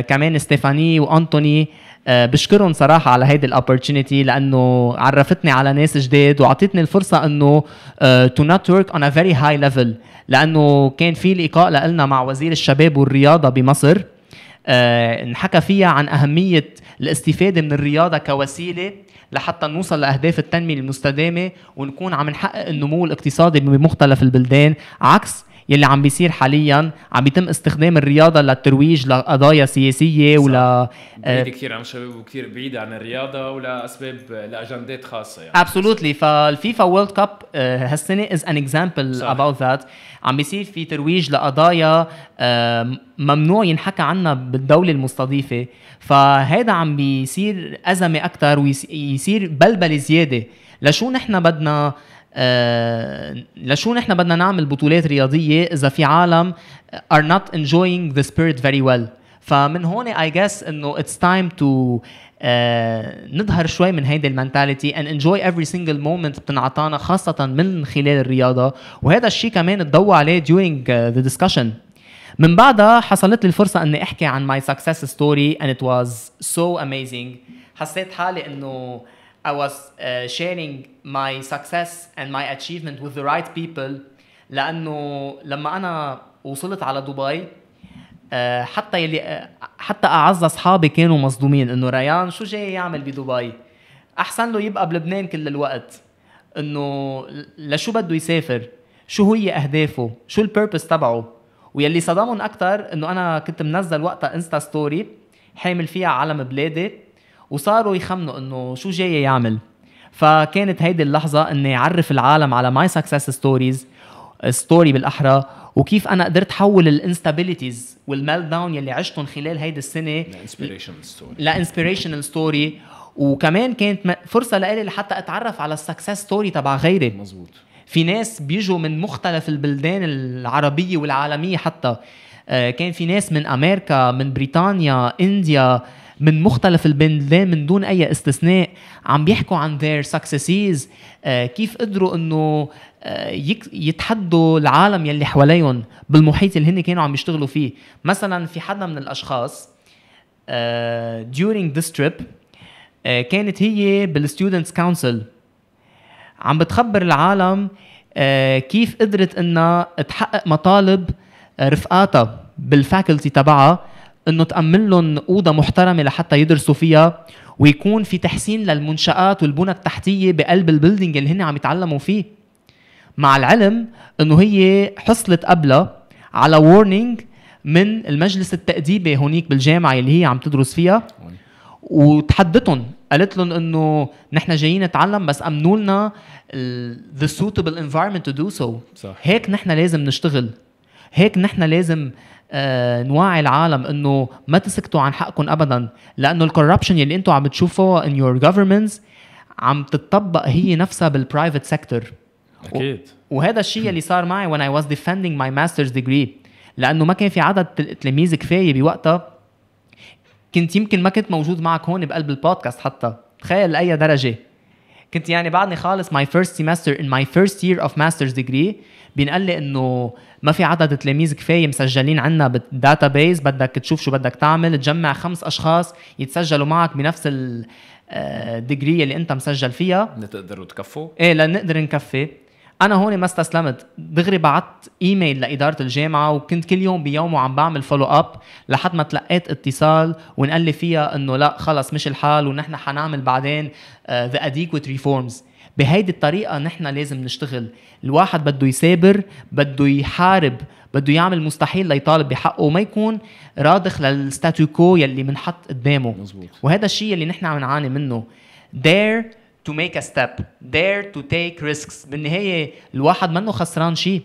Speaker 2: كمان ستيفاني وانطوني آه، بشكرهم صراحه على هيدي الاوبرتونيتي لانه عرفتني على ناس جداد واعطيتني الفرصه انه تو نوت ورك اون ا فيري هاي ليفل لانه كان في لقاء لنا مع وزير الشباب والرياضه بمصر آه، انحكى فيها عن اهميه الاستفاده من الرياضه كوسيله لحتى نوصل لاهداف التنميه المستدامه ونكون عم نحقق النمو الاقتصادي بمختلف البلدان عكس يلي عم بيصير حاليا عم بيتم استخدام الرياضه للترويج لقضايا سياسيه ولا آه، بعيد
Speaker 1: كثير عن الشباب وكثير بعيد عن الرياضه ولاسباب لاجندات خاصه يعني
Speaker 2: ابسولوتلي فالفيفا وورلد كاب آه، هالسنه از ان اكزامبل اباوت ذات عم بيصير في ترويج لقضايا آه، ممنوع ينحكى عنها بالدوله المستضيفه فهذا عم بيصير ازمه اكثر ويصير بلبله زياده لشو نحن بدنا آه، لشو نحن بدنا نعمل بطولات رياضيه اذا في عالم are not enjoying the spirit very well فمن هون I guess انه time to Uh, نظهر شوي من هيدي المنتاليتي and enjoy every single moment بتنعطانا خاصه من خلال الرياضه وهذا الشيء كمان تضوى عليه during آه، the discussion من بعدها حصلت لي الفرصه اني احكي عن my success story and it was so amazing حسيت حالي انه I was uh, sharing my success and my achievement with the right people لأنه لما أنا وصلت على دبي آه، حتى يلي آه، حتى أعز أصحابي كانوا مصدومين إنه ريان شو جاي يعمل بدبي أحسن له يبقى بلبنان كل الوقت إنه لشو بده يسافر شو هي أهدافه شو البيربس تبعه ويلي صدمهم أكثر إنه أنا كنت منزل وقتها انستا ستوري حامل فيها علم بلادي وصاروا يخمنوا انه شو جاي يعمل فكانت هيدي اللحظه اني اعرف العالم على ماي سكسس ستوريز ستوري بالاحرى وكيف انا قدرت احول الانستابيليتيز والميل داون يلي عشتهم خلال هيدي السنه لانسبيريشنال ستوري ستوري وكمان كانت فرصه لإلي لحتى اتعرف على السكسس ستوري تبع غيري مزبوط في ناس بيجوا من مختلف البلدان العربيه والعالميه حتى آه، كان في ناس من امريكا من بريطانيا انديا من مختلف البلدان من دون اي استثناء عم بيحكوا عن their successes آه، كيف قدروا انه آه، يتحدوا العالم يلي حواليهم بالمحيط اللي هن كانوا عم يشتغلوا فيه مثلا في حدا من الاشخاص آه، during this trip كانت هي بالستودنتس كونسل عم بتخبر العالم كيف قدرت انها تحقق مطالب رفقاتها بالفاكولتي تبعها انه تامن لهم اوضه محترمه لحتى يدرسوا فيها ويكون في تحسين للمنشات والبنى التحتيه بقلب البيلدينج اللي هن عم يتعلموا فيه مع العلم انه هي حصلت قبلها على وورنينج من المجلس التأديبي هونيك بالجامعة اللي هي عم تدرس فيها وتحدتهم قالت لهم انه نحن جايين نتعلم بس امنوا لنا the suitable environment to do so صح. هيك نحن لازم نشتغل هيك نحن لازم آه، نوعي العالم انه ما تسكتوا عن حقكم ابدا لانه الكوربشن اللي انتم عم بتشوفوها ان يور governments عم تتطبق هي نفسها بالبرايفت سيكتور اكيد وهذا الشيء اللي صار معي when I was defending my master's degree لانه ما كان في عدد تلاميذ كفايه بوقتها كنت يمكن ما كنت موجود معك هون بقلب البودكاست حتى تخيل لاي درجه كنت يعني بعدني خالص ماي فيرست سيمستر ان ماي فيرست يير اوف ماسترز ديجري بينقال لي انه ما في عدد تلاميذ كفايه مسجلين عندنا بالداتا بيز بدك تشوف شو بدك تعمل تجمع خمس اشخاص يتسجلوا معك بنفس الديجري آه، اللي انت مسجل فيها
Speaker 1: لتقدروا تكفوا
Speaker 2: ايه لنقدر نكفي انا هون ما استسلمت دغري بعت ايميل لاداره الجامعه وكنت كل يوم بيومه عم بعمل فولو اب لحد ما تلقيت اتصال وانقال لي فيها انه لا خلص مش الحال ونحن حنعمل بعدين ذا اديكويت ريفورمز بهيدي الطريقة نحن لازم نشتغل الواحد بده يسابر بده يحارب بده يعمل مستحيل ليطالب بحقه وما يكون رادخ للستاتوكو يلي منحط قدامه مزبوط. وهذا الشيء اللي نحن عم نعاني منه there to make a step dare to take risks بالنهاية الواحد منه خسران شيء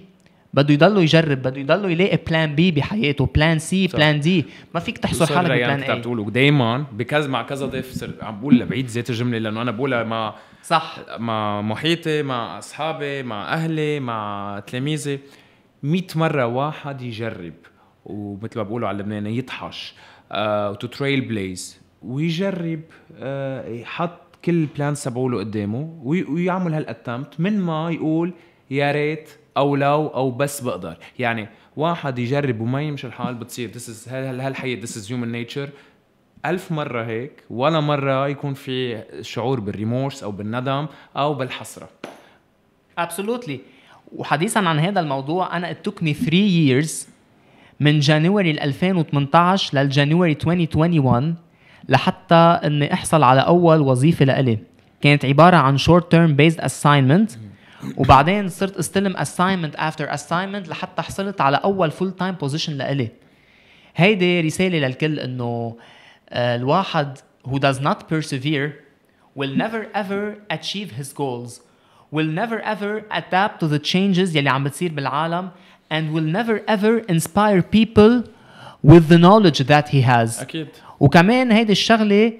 Speaker 2: بده يضلوا يجرب بده يضلوا يلاقي بلان بي بحياته بلان سي بلان دي ما فيك تحصر حالك بلان اي بتقول
Speaker 1: ودايما بكذا مع كذا ضيف عم بقول لبعيد ذات الجمله لانه انا بقولها مع صح مع محيطي مع اصحابي مع اهلي مع تلاميذي 100 مره واحد يجرب ومثل ما بقولوا على لبنان يطحش وتو تريل بليز ويجرب آه، يحط كل بلان له قدامه ويعمل هالاتمت من ما يقول يا ريت او لو او بس بقدر يعني واحد يجرب وما يمشي الحال بتصير ذس هالحياه ذس از هيومن نيتشر ألف مرة هيك ولا مرة يكون في شعور بالريمورس أو بالندم أو بالحسرة Absolutely
Speaker 2: وحديثا عن هذا الموضوع أنا it took me three years من جانوري 2018 للجانوري 2021 لحتى اني احصل على اول وظيفه لإلي كانت عباره عن شورت تيرم بيزد اساينمنت وبعدين صرت استلم اساينمنت افتر اساينمنت لحتى حصلت على اول فول تايم بوزيشن لإلي هيدي رساله للكل انه آه، الواحد who does not persevere will never ever achieve his goals will never ever adapt to the changes يلي عم بتصير بالعالم and will never ever inspire people with the knowledge that he has. أكيد. وكمان هيدي الشغله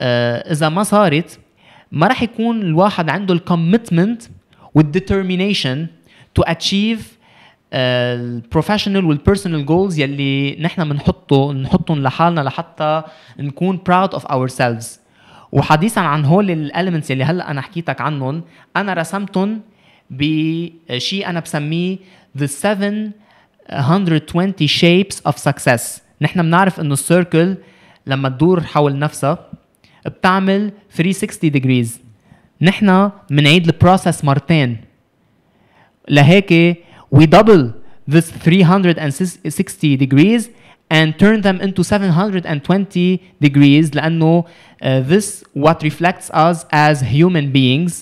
Speaker 2: آه اذا ما صارت ما راح يكون الواحد عنده الكوميتمنت والديترمينيشن تو اتشيف البروفيشنال والبيرسونال جولز يلي نحن بنحطه نحطهم لحالنا لحتى نكون براود اوف اور سيلفز وحديثا عن هول الاليمنتس يلي هلا انا حكيتك عنهم انا رسمتهم بشيء انا بسميه the 720 shapes of success نحن بنعرف انه السيركل لما تدور حول نفسها بتعمل 360 ديجريز نحن بنعيد البروسس مرتين لهيك we double this 360 degrees and turn them into 720 degrees لأنه uh, this what reflects us as human beings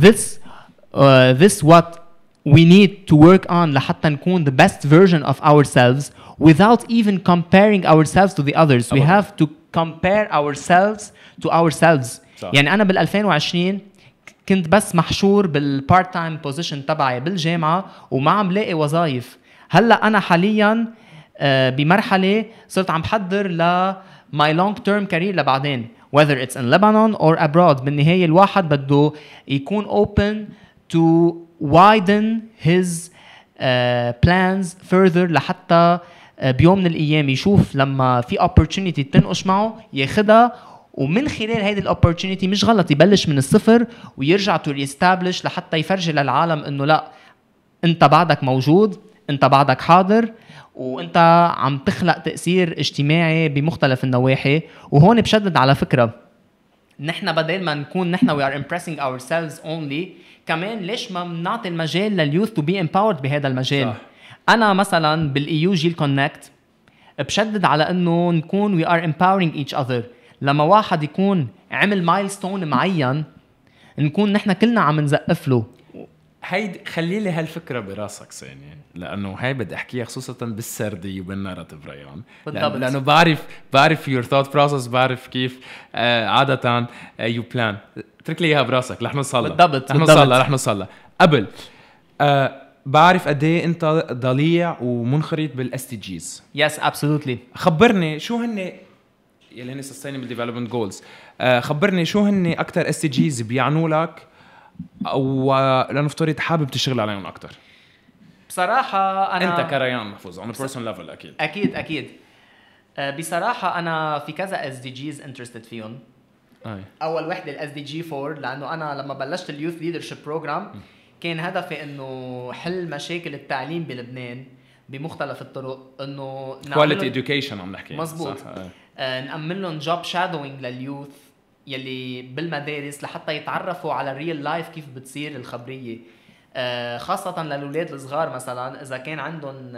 Speaker 2: this uh, this what we need to work on لحتى نكون the best version of ourselves without even comparing ourselves to the others we have to compare ourselves to ourselves صح. يعني انا بال 2020 كنت بس محشور بالبارت تايم بوزيشن تبعي بالجامعه وما عم لاقي وظائف هلا انا حاليا بمرحله صرت عم بحضر ل my long term career لبعدين whether it's in Lebanon or abroad بالنهايه الواحد بده يكون open to widen his uh, plans further لحتى uh, بيوم من الايام يشوف لما في opportunity تنقش معه ياخدها ومن خلال هيدي الاوبرتونيتي مش غلط يبلش من الصفر ويرجع تو ريستابلش لحتى يفرجي للعالم انه لا انت بعدك موجود انت بعدك حاضر وانت عم تخلق تاثير اجتماعي بمختلف النواحي وهون بشدد على فكره نحن بدل ما نكون نحن we are impressing ourselves only كمان ليش ما بنعطي المجال لليوث تو بي امباورد بهذا المجال صح. انا مثلا بالايو جيل كونكت بشدد على انه نكون وي ار امباورينج ايتش اذر لما واحد يكون عمل مايلستون معين نكون نحن كلنا عم نزقف له
Speaker 1: هيدي خلي لي هالفكره براسك ثانيه لانه هاي بدي احكيها خصوصا بالسردي وبالنراتيف ريان بالضبط لانه بعرف بعرف يور ثوت بروسس بعرف كيف آه، عاده يو آه، بلان اترك لي اياها براسك رح نوصل بالضبط رح نوصل رح نوصل قبل آه بعرف قد ايه انت ضليع ومنخرط بالاس تي جيز يس ابسولوتلي خبرني شو هن يلي هن سستينبل ديفلوبمنت جولز خبرني شو هن اكثر اس تي جيز بيعنوا لك او آه، لنفترض حابب تشتغل عليهم اكثر بصراحة أنا أنت كريان محفوظ a بيرسونال ليفل أكيد
Speaker 2: أكيد أكيد آه، بصراحة أنا في كذا اس دي جيز انترستد فيهم أي. اول وحده الاس دي جي 4 لانه انا لما بلشت اليوث ليدرشيب بروجرام كان هدفي انه حل مشاكل التعليم بلبنان بمختلف الطرق انه كواليتي اديوكيشن عم نحكي مزبوط صح. آه، نأمن لهم جوب شادوينج لليوث يلي بالمدارس لحتى يتعرفوا على الريل لايف كيف بتصير الخبريه آه، خاصه للاولاد الصغار مثلا اذا كان عندهم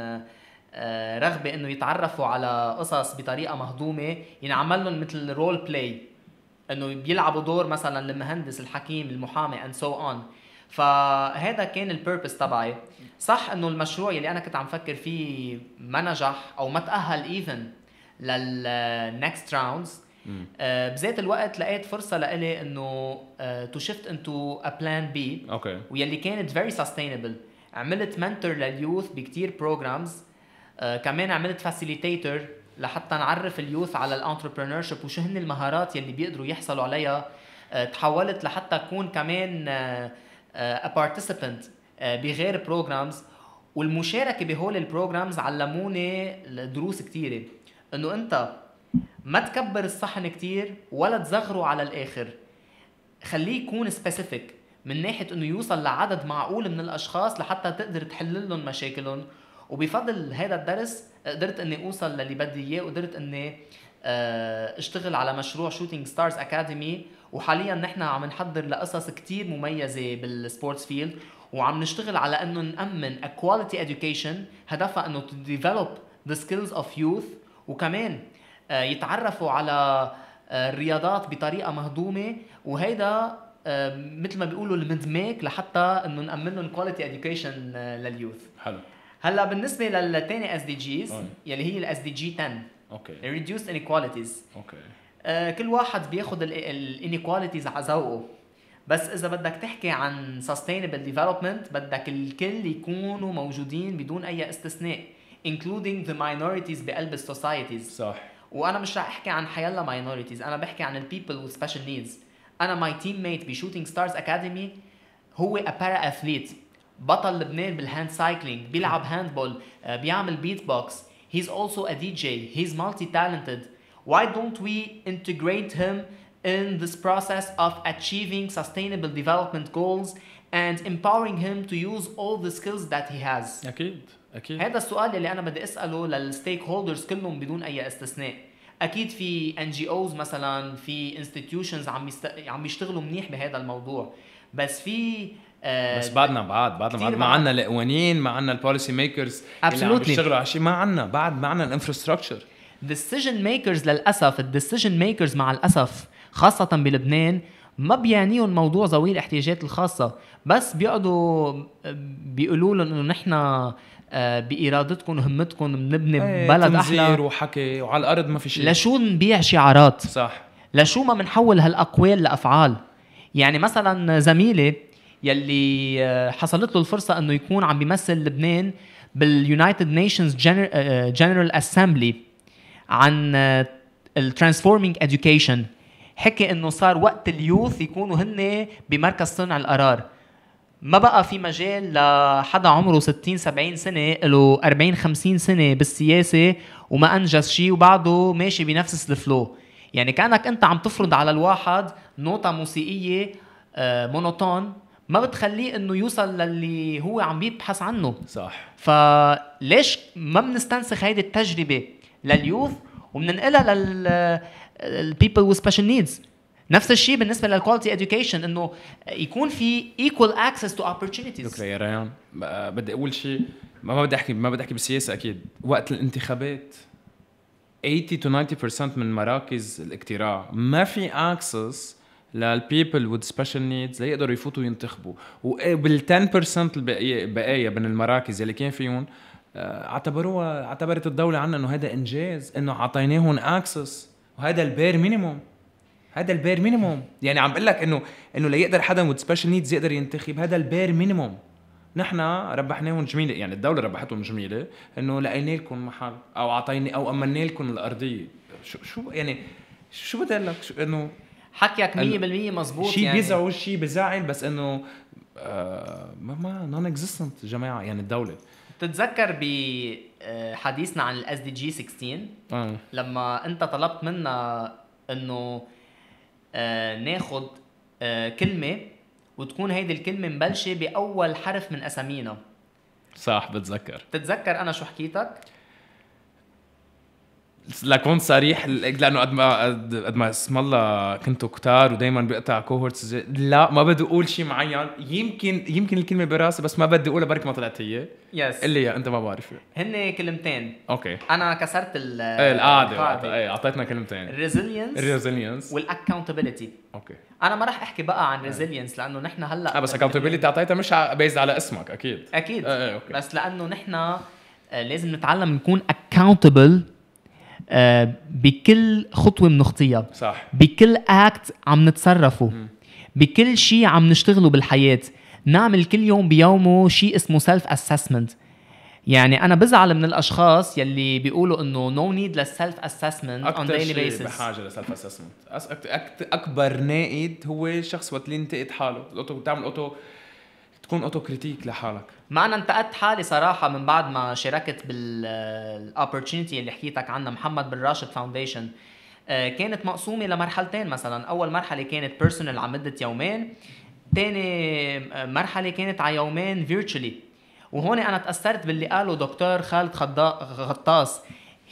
Speaker 2: آه، رغبه انه يتعرفوا على قصص بطريقه مهضومه ينعمل لهم مثل رول بلاي انه بيلعبوا دور مثلا المهندس الحكيم المحامي اند سو اون فهذا كان البيربس تبعي صح انه المشروع اللي انا كنت عم فكر فيه ما نجح او ما تاهل ايفن للنكست راوندز بذات الوقت لقيت فرصه لإلي انه تو شيفت انتو ا بلان بي اوكي واللي كانت فيري سستينبل عملت منتور لليوث بكتير بروجرامز آه، كمان عملت فاسيليتيتور لحتى نعرف اليوث على الانتربرنور شيب وشو هن المهارات يلي بيقدروا يحصلوا عليها آه، تحولت لحتى اكون كمان بارتيسيبنت آه، آه، بغير بروجرامز والمشاركه بهول البروجرامز علموني دروس كثيره انه انت ما تكبر الصحن كثير ولا تصغره على الاخر خليه يكون سبيسيفيك من ناحيه انه يوصل لعدد معقول من الاشخاص لحتى تقدر تحل لهم مشاكلهم وبفضل هذا الدرس قدرت اني اوصل للي بدي اياه وقدرت اني آه، اشتغل على مشروع شوتينج ستارز اكاديمي وحاليا نحن عم نحضر لقصص كتير مميزه بالسبورتس فيلد وعم نشتغل على انه نامن كواليتي اديوكيشن هدفها انه تو ديفلوب ذا سكيلز اوف يوث وكمان آه، يتعرفوا على آه، الرياضات بطريقه مهضومه وهيدا مثل ما بيقولوا المدماك لحتى انه نامن لهم كواليتي اديوكيشن لليوث حلو هلا بالنسبه للثاني اس دي طيب. جيز يلي هي الاس دي جي 10 اوكي ريديوس انيكواليتيز اوكي آه، كل واحد بياخذ الانيكواليتيز على ذوقه بس اذا بدك تحكي عن سستينبل ديفلوبمنت بدك الكل يكونوا موجودين بدون اي استثناء including the minorities بقلب السوسايتيز صح وانا مش رح احكي عن حيلا minorities انا بحكي عن البيبل والسبيشال نيدز انا ماي تيم ميت بشوتينج ستارز اكاديمي هو ابارا اثليت بطل لبنان بالهاند سايكلينج بيلعب هاندبول آه، بيعمل بيت بوكس اولسو ا دي جي هيز مالتي تالنتد واي دونت وي انتجريت هيم in this process of achieving sustainable development goals and empowering him to use all the skills that he has اكيد اكيد هذا السؤال اللي انا بدي اساله للستيك هولدرز كلهم بدون اي استثناء اكيد في ان جي اوز مثلا في انستتيوشنز عم يست... عم يشتغلوا منيح بهذا الموضوع بس في آه، بس بعدنا
Speaker 1: بعد بعدنا بعد ما عندنا القوانين ما عندنا البوليسي ميكرز اللي عم بيشتغلوا على شيء ما عندنا بعد ما عندنا الانفراستراكشر ديسيجن ميكرز
Speaker 2: للاسف الديسيجن ميكرز مع الاسف خاصه بلبنان ما بيعنيهم موضوع ذوي الاحتياجات الخاصه بس بيقعدوا بيقولوا لهم انه نحن
Speaker 1: آه، بارادتكم
Speaker 2: وهمتكم بنبني إيه، بلد احلى
Speaker 1: وحكي وعلى الارض ما في شيء لشو
Speaker 2: نبيع شعارات صح لشو ما بنحول هالاقوال لافعال يعني مثلا زميلي يلي آه، حصلت له الفرصه انه يكون عم بيمثل لبنان باليونايتد نيشنز آه، جنرال اسامبلي عن آه، الترانسفورمينج اديوكيشن حكي انه صار وقت اليوث يكونوا هن بمركز صنع القرار ما بقى في مجال لحدا عمره 60 70 سنه له 40 50 سنه بالسياسه وما انجز شيء وبعده ماشي بنفس الفلو يعني كانك انت عم تفرض على الواحد نوتة موسيقيه مونوتون ما بتخليه انه يوصل للي هو عم بيبحث عنه صح فليش ما بنستنسخ هيدي التجربه لليوث وبننقلها لل البيبل with special needs نفس الشيء بالنسبه للكواليتي اديوكيشن انه يكون في ايكوال اكسس تو opportunities لك
Speaker 1: يا ريان بدي اقول شيء ما بدي احكي ما بدي احكي بالسياسه اكيد وقت الانتخابات 80 to 90% من مراكز الاقتراع ما في اكسس للبيبل وذ سبيشال نيدز ليقدروا يفوتوا ينتخبوا وبال 10% البقيه بقايا من المراكز اللي كان فيهم آه، اعتبروها اعتبرت الدوله عنا انه هذا انجاز انه اعطيناهم اكسس وهذا البير مينيموم هذا البير مينيموم يعني عم بقول لك انه انه ليقدر حدا وذ سبيشال نيدز يقدر ينتخب هذا البير مينيموم نحن ربحناهم جميله يعني الدوله ربحتهم جميله انه لقينا لكم محل او اعطينا او امنا لكم الارضيه شو شو يعني شو بدي اقول لك انه حكيك 100% مزبوط شي يعني. بيزعج شيء بزعل بس انه آه، ما ما نون اكزيستنت جماعه يعني الدوله
Speaker 2: بتتذكر بحديثنا آه، عن الاس دي جي 16 آه. لما انت طلبت منا انه آه، ناخذ كلمه وتكون هيدي الكلمه مبلشه باول حرف من اسامينا
Speaker 1: صح بتذكر
Speaker 2: بتتذكر انا شو حكيتك
Speaker 1: لاكون صريح لانه قد ما قد ما اسم الله كنتوا كتار ودائما بقطع كوهورتس لا ما بدي اقول شيء معين يمكن يمكن الكلمه براسي بس ما بدي اقولها برك ما طلعت هي يس قل لي انت ما بعرف
Speaker 2: هن كلمتين اوكي انا كسرت ال ايه القاعده
Speaker 1: ايه اعطيتنا كلمتين الريزيلينس الريزيلينس والاكونتبيلتي اوكي
Speaker 2: انا ما راح احكي بقى عن ريزيلينس إيه. لانه نحن هلا آه بس
Speaker 1: اكونتبيلتي اعطيتها مش بيز على اسمك اكيد
Speaker 2: اكيد ايه, إيه، اوكي بس لانه نحن آه، لازم نتعلم نكون اكونتبل آه، بكل خطوه بنخطيها صح بكل اكت عم نتصرفه م. بكل شيء عم نشتغله بالحياه نعمل كل يوم بيومه شيء اسمه سيلف اسسمنت يعني انا بزعل من الاشخاص يلي بيقولوا انه نو نيد للسيلف اسسمنت اون ديلي اكثر بحاجه للسيلف
Speaker 1: اسسمنت اكبر نائد هو الشخص وقت اللي ينتقد حاله بتعمل اوتو تكون اوتو كريتيك لحالك ما انا انتقدت حالي صراحه من
Speaker 2: بعد ما شاركت بالاوبرتونيتي اللي حكيتك عنها محمد بن راشد فاونديشن آه، كانت مقسومه لمرحلتين مثلا اول مرحله كانت بيرسونال على مده يومين تاني آه، مرحله كانت على يومين فيرتشولي وهون انا تاثرت باللي قاله دكتور خالد غطاس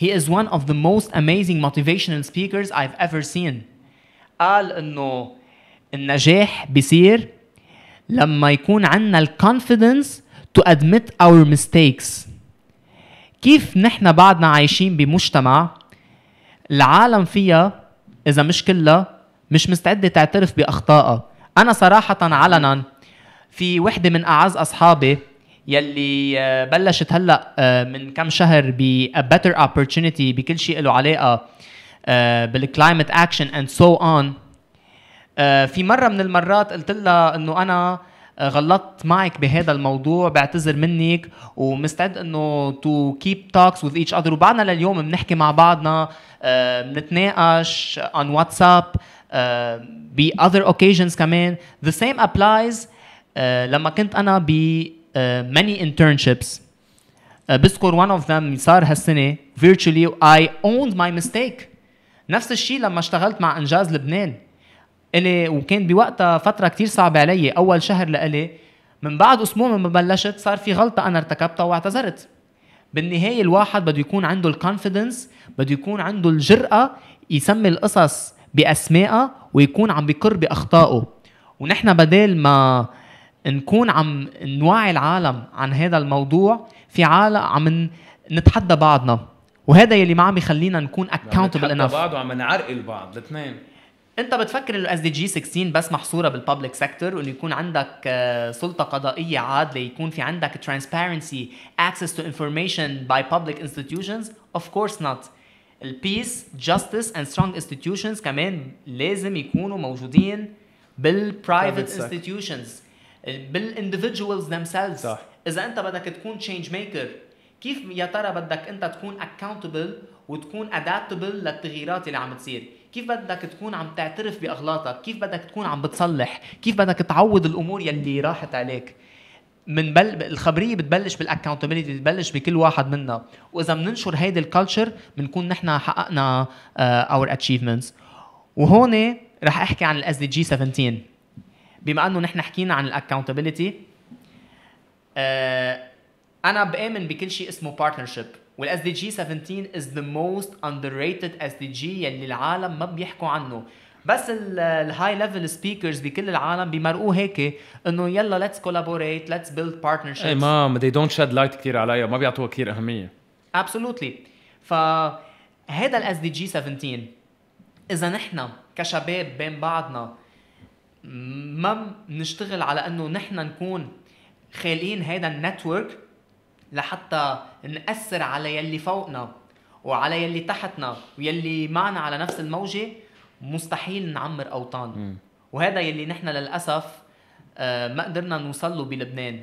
Speaker 2: He is one of the most amazing motivational speakers I've ever seen. قال انه النجاح بيصير لما يكون عندنا الكونفيدنس تو ادميت اور ميستيكس كيف نحن بعدنا عايشين بمجتمع العالم فيها اذا مش كلها مش مستعده تعترف باخطائها انا صراحه علنا في وحده من اعز اصحابي يلي آه، بلشت هلا آه، من كم شهر ب better opportunity بكل شيء له علاقه بالكلايمت اكشن اند سو اون آه، في مره من المرات قلت لها انه انا آه، غلطت معك بهذا الموضوع بعتذر منك ومستعد انه تو كيب توكس وذ ايتش اذر وبعدنا لليوم بنحكي مع بعضنا آه، بنتناقش on واتساب ب other occasions كمان the same applies لما كنت انا ب many internships بذكر one of them صار هالسنه virtually I owned my mistake نفس الشيء لما اشتغلت مع انجاز لبنان الي وكان بوقتها فتره كتير صعبه علي اول شهر لإلي من بعد اسبوع من ما بلشت صار في غلطه انا ارتكبتها واعتذرت بالنهايه الواحد بده يكون عنده الكونفيدنس بده يكون عنده الجرأه يسمي القصص باسمائها ويكون عم بقر باخطائه ونحن بدال ما نكون عم نوعي العالم عن هذا الموضوع في عالم عم نتحدى بعضنا وهذا يلي ما عم يخلينا نكون accountable نتحدى بعض وعم نعرقل بعض الاثنين انت بتفكر انه اس دي جي 16 بس محصوره بالببليك سيكتور وانه يكون عندك آه، سلطه قضائيه عادله يكون في عندك ترانسبيرنسي access to information by public institutions of course not البيس جاستس اند سترونج انستتيوشنز كمان لازم يكونوا موجودين بالبرايفت انستتيوشنز بالاندفجوالز themselves صح. اذا انت بدك تكون تشينج ميكر كيف يا ترى بدك انت تكون اكاونتبل وتكون ادابتبل للتغييرات اللي عم تصير كيف بدك تكون عم تعترف باغلاطك كيف بدك تكون عم بتصلح كيف بدك تعوض الامور يلي راحت عليك من بل... الخبريه بتبلش بالاكونتابيلتي بتبلش بكل واحد منا واذا بننشر هيدي الكالتشر بنكون نحن حققنا اور آه، اتشيفمنتس وهون رح احكي عن الاس دي جي 17 بما انه نحن حكينا عن الاكونتابيلتي آه، انا بامن بكل شيء اسمه بارتنرشيب والاس دي جي 17 از ذا موست underrated اس دي جي يلي العالم ما بيحكوا عنه بس الهاي ليفل سبيكرز بكل العالم بمرقوه هيك انه يلا ليتس كولابوريت ليتس بيلد بارتنرشيبس اي
Speaker 1: ما دي don't shed light كثير عليها ما بيعطوها كثير اهميه
Speaker 2: ابسولوتلي فهذا الاس دي جي 17 اذا نحن كشباب بين بعضنا ما بنشتغل على انه نحن نكون خالقين هذا النتورك لحتى نأثر على يلي فوقنا وعلى يلي تحتنا ويلي معنا على نفس الموجة مستحيل نعمر أوطان وهذا يلي نحن للأسف آه، ما قدرنا نوصل له بلبنان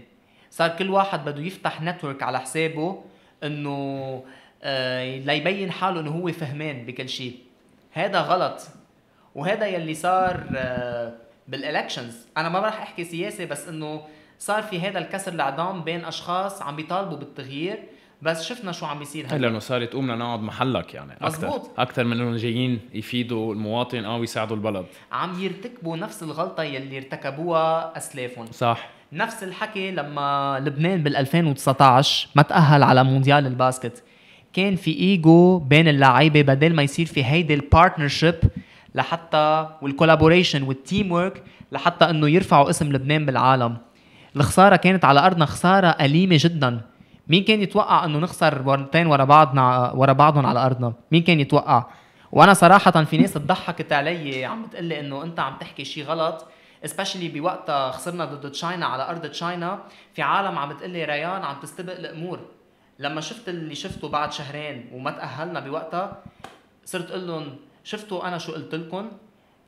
Speaker 2: صار كل واحد بده يفتح نتورك على حسابه انه آه، ليبين حاله انه هو فهمان بكل شيء هذا غلط وهذا يلي صار آه، بالالكشنز انا ما راح احكي سياسه بس انه صار في هذا الكسر العظام بين اشخاص عم بيطالبوا بالتغيير بس شفنا شو عم بيصير هلا لانه
Speaker 1: صارت قومنا نقعد محلك يعني اكثر اكثر من انه جايين يفيدوا المواطن او يساعدوا البلد
Speaker 2: عم يرتكبوا نفس الغلطه يلي ارتكبوها اسلافهم صح نفس الحكي لما لبنان بال 2019 ما تاهل على مونديال الباسكت كان في ايجو بين اللعيبه بدل ما يصير في هيدي البارتنرشيب لحتى والكولابوريشن والتيم ورك لحتى انه يرفعوا اسم لبنان بالعالم الخساره كانت على ارضنا خساره اليمه جدا مين كان يتوقع انه نخسر مرتين ورا بعضنا ورا بعضهم على ارضنا مين كان يتوقع وانا صراحه في ناس تضحكت علي عم بتقلي انه انت عم تحكي شيء غلط especially بوقتها خسرنا ضد تشاينا على ارض تشاينا في عالم عم بتقلي ريان عم تستبق الامور لما شفت اللي شفته بعد شهرين وما تاهلنا بوقتها صرت اقول لهم شفتوا انا شو قلت لكم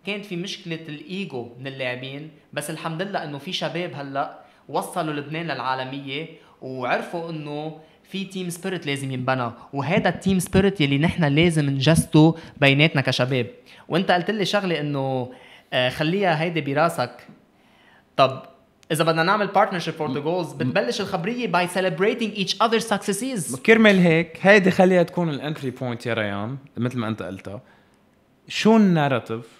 Speaker 2: كانت في مشكله الايجو من اللاعبين بس الحمد لله انه في شباب هلا وصلوا لبنان للعالميه وعرفوا انه في تيم سبيريت لازم ينبنى وهذا التيم سبيريت يلي نحن لازم نجسده بيناتنا كشباب وانت قلت لي شغله انه آه، خليها هيدي براسك طب اذا بدنا نعمل بارتنرشيب فور ذا جولز بتبلش الخبريه باي سيلبريتنج ايتش اذر
Speaker 1: سكسسز كرمال هيك هيدي خليها تكون الانتري بوينت يا ريان مثل ما انت قلتها شو الناراتيف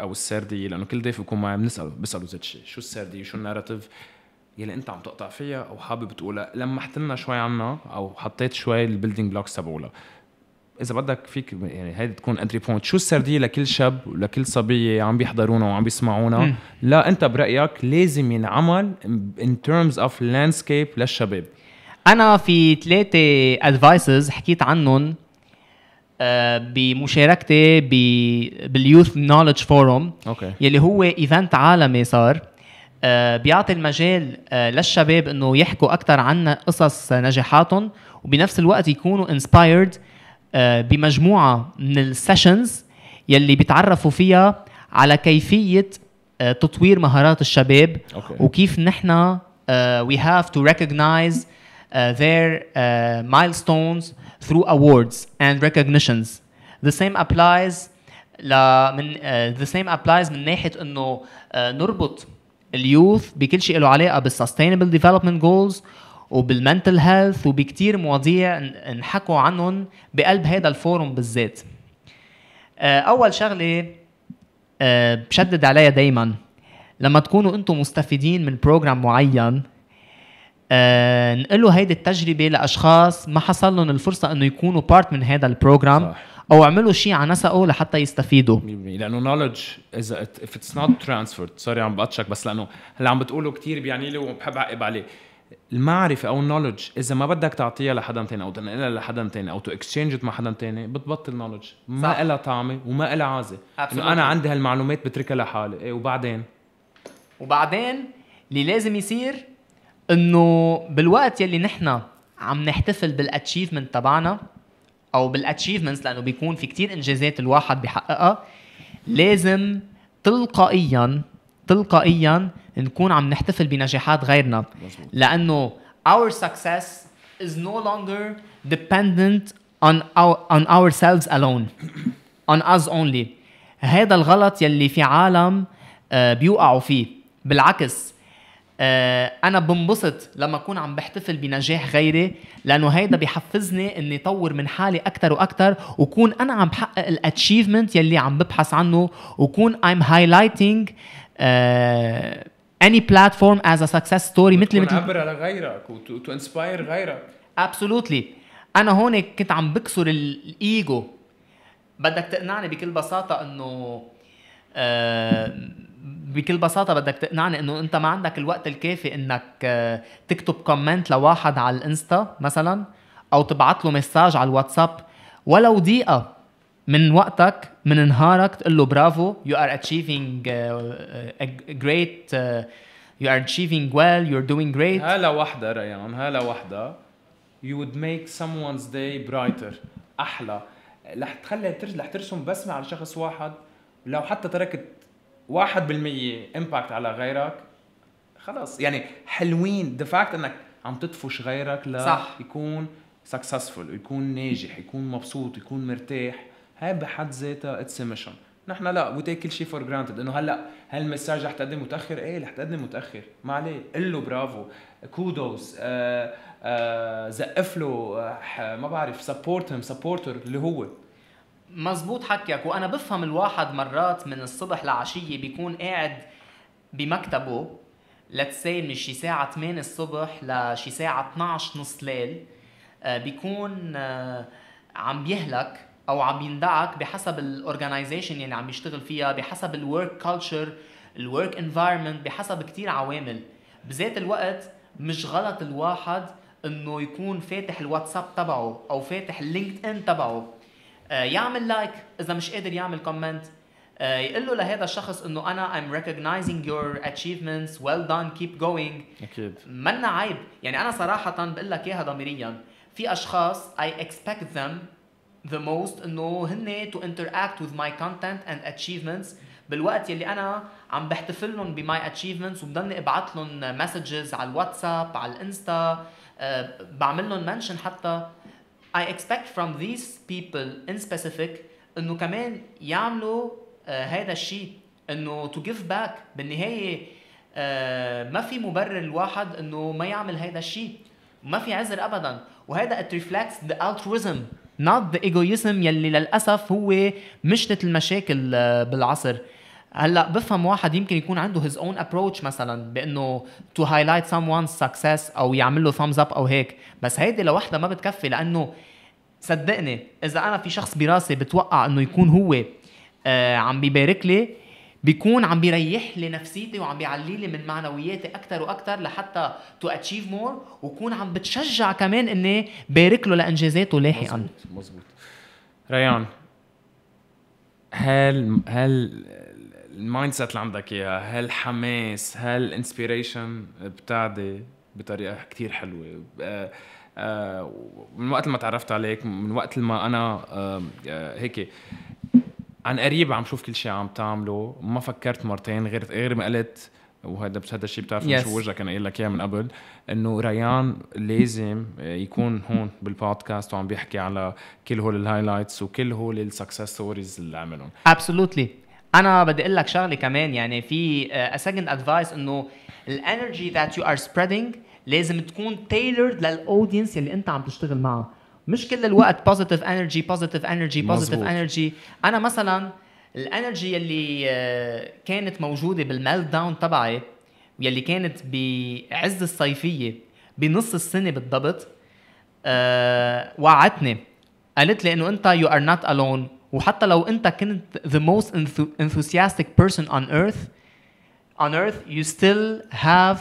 Speaker 1: او السرديه لانه كل ضيف بيكون معي بنساله بساله ذات الشيء شو السرديه شو الناراتيف يلي انت عم تقطع فيها او حابب تقولها لمحت لنا شوي عنها او حطيت شوي البيلدينج بلوكس تبعولها اذا بدك فيك يعني هيدي تكون انتري بوينت شو السرديه لكل شاب ولكل صبيه عم بيحضرونا وعم بيسمعونا لا انت برايك لازم ينعمل ان ترمز اوف لاندسكيب للشباب انا
Speaker 2: في ثلاثه ادفايسز حكيت عنهم آه، بمشاركتي باليوث نولج فورم اوكي يلي هو ايفنت عالمي صار آه، بيعطي المجال آه، للشباب انه يحكوا اكثر عن قصص نجاحاتهم وبنفس الوقت يكونوا انسبايرد بمجموعه من السيشنز يلي بيتعرفوا فيها على كيفيه تطوير مهارات الشباب أوكي. وكيف نحن وي هاف تو recognize Uh, their uh, milestones through awards and recognitions. The same applies ل من uh, the same applies من ناحيه انه نربط اليوث بكل شيء له علاقه بالسستينبل ديفلوبمنت جولز وبالمنتل health وبكتير مواضيع انحكوا عنهم بقلب هذا الفورم بالذات اول شغله بشدد عليها دايما لما تكونوا انتم مستفيدين من بروجرام معين آه، نقلوا هيدي التجربه لاشخاص ما حصل لهم الفرصه انه يكونوا بارت من هذا البروجرام او عملوا شيء على نسقه
Speaker 1: لحتى يستفيدوا لانه نولج اذا اف اتس نوت ترانسفيرد سوري عم بقطشك بس لانه هلا عم بتقوله كثير بيعني لي وبحب اعقب عليه المعرفه او النولج اذا ما بدك تعطيها لحدا ثاني او تنقلها لحدا ثاني او تو اكسشينج مع حدا ثاني بتبطل نولج ما لها طعمه وما لها عازه انه انا عندي هالمعلومات بتركها لحالي إيه وبعدين وبعدين اللي لازم يصير انه بالوقت يلي نحن
Speaker 2: عم نحتفل بالاتشيفمنت تبعنا او بالاتشيفمنتس لانه بيكون في كتير انجازات الواحد بحققها لازم تلقائيا تلقائيا نكون عم نحتفل بنجاحات غيرنا لانه our success is no longer dependent on our, on ourselves alone on us only هذا الغلط يلي في عالم آه، بيوقعوا فيه بالعكس آه، انا بنبسط لما اكون عم بحتفل بنجاح غيري لانه هيدا بحفزني اني طور من حالي اكثر واكثر وكون انا عم بحقق الاتشيفمنت يلي عم ببحث عنه وكون I'm highlighting اني آه، any platform as a success story مثل تعبر
Speaker 1: على غيرك وتو انسباير غيرك
Speaker 2: ابسولوتلي انا هون كنت عم بكسر الايجو بدك تقنعني بكل بساطه انه uh, بكل بساطة بدك تقنعني انه انت ما عندك الوقت الكافي انك آه، تكتب كومنت لواحد على الانستا مثلا او تبعت له مساج على الواتساب ولو دقيقة من وقتك من نهارك تقول له برافو يو ار اتشيفينج جريت
Speaker 1: يو ار اتشيفينج ويل يو ار دوينج جريت هلا وحدة ريان هلا وحدة you would make someone's day برايتر احلى رح تخلي رح ترسم بسمة على شخص واحد لو حتى تركت 1% امباكت على غيرك خلص يعني حلوين ذا فاكت انك عم تطفش غيرك لا صح. يكون سكسسفول يكون ناجح يكون مبسوط يكون مرتاح هاي بحد ذاتها اتس ميشن نحن لا وي تيك كل شيء فور جرانتد انه هلا هالمساج رح تقدم متاخر ايه رح تقدم متاخر ما عليه قل له برافو كودوز آه، آه، زقف له آه، ما بعرف سبورت هم سبورتر اللي هو مزبوط حكيك
Speaker 2: وانا بفهم الواحد مرات من الصبح لعشيه بيكون قاعد بمكتبه لتسي من شي ساعة 8 الصبح لشي ساعة 12 نص ليل آه، بيكون آه، عم بيهلك او عم يندعك بحسب الاورجنايزيشن اللي يعني عم يشتغل فيها بحسب الورك كلتشر الورك انفايرمنت بحسب كتير عوامل بذات الوقت مش غلط الواحد انه يكون فاتح الواتساب تبعه او فاتح اللينكد ان تبعه آه، يعمل لايك اذا مش قادر يعمل كومنت آه، يقول له لهذا الشخص انه انا I'm recognizing your achievements well done keep going اكيد منا عيب يعني انا صراحه بقول لك اياها ضميريا في اشخاص I expect them the most انه هن to interact with my content and achievements بالوقت يلي انا عم بحتفل لهم بماي اتشيفمنتس وبضلني ابعث لهم مسجز على الواتساب على الانستا آه، بعمل لهم منشن حتى I expect from these people in specific انه كمان يعملوا uh, هذا الشيء انه to give back بالنهايه uh, ما في مبرر الواحد انه ما يعمل هذا الشيء ما في عذر ابدا وهذا it reflects the altruism not the egoism يلي للاسف هو مشتت المشاكل uh, بالعصر هلا بفهم واحد يمكن يكون عنده هيز اون ابروتش مثلا بانه تو هايلايت سام وان سكسس او يعمل له ثامز اب او هيك بس هيدي لوحدها ما بتكفي لانه صدقني اذا انا في شخص براسي بتوقع انه يكون هو آه عم بيبارك لي بيكون عم بيريح لي نفسيتي وعم بيعلي لي من معنوياتي اكثر واكثر لحتى تو اتشيف مور وكون عم بتشجع كمان اني بارك له لانجازاته لاحقا
Speaker 1: مزبوط مزبوط ريان هل هل المايند سيت اللي عندك اياها هالحماس هالانسبيريشن بتعدي بطريقه كتير حلوه آه، آه، من وقت ما تعرفت عليك من وقت ما انا آه، هيك عن قريب عم شوف كل شيء عم تعمله ما فكرت مرتين غير غير ما قلت وهذا هذا الشيء بتعرف yes. شو وجهك انا قايل لك اياه من قبل انه ريان لازم يكون هون بالبودكاست وعم بيحكي على كل هول الهايلايتس وكل هول السكسس ستوريز اللي عملهم
Speaker 2: ابسولوتلي انا بدي اقول لك شغله كمان يعني في سكند آه، ادفايس انه الانرجي ذات يو ار سبريدنج لازم تكون تailored للاودينس اللي انت عم تشتغل معه مش كل الوقت بوزيتيف انرجي بوزيتيف انرجي بوزيتيف انرجي انا مثلا الانرجي اللي آه، كانت موجوده بالميلت داون تبعي يلي كانت بعز الصيفيه بنص السنه بالضبط أه وعدتني قالت لي انه انت يو ار نوت الون وحتى لو انت كنت the most enthusiastic person on earth on earth you still have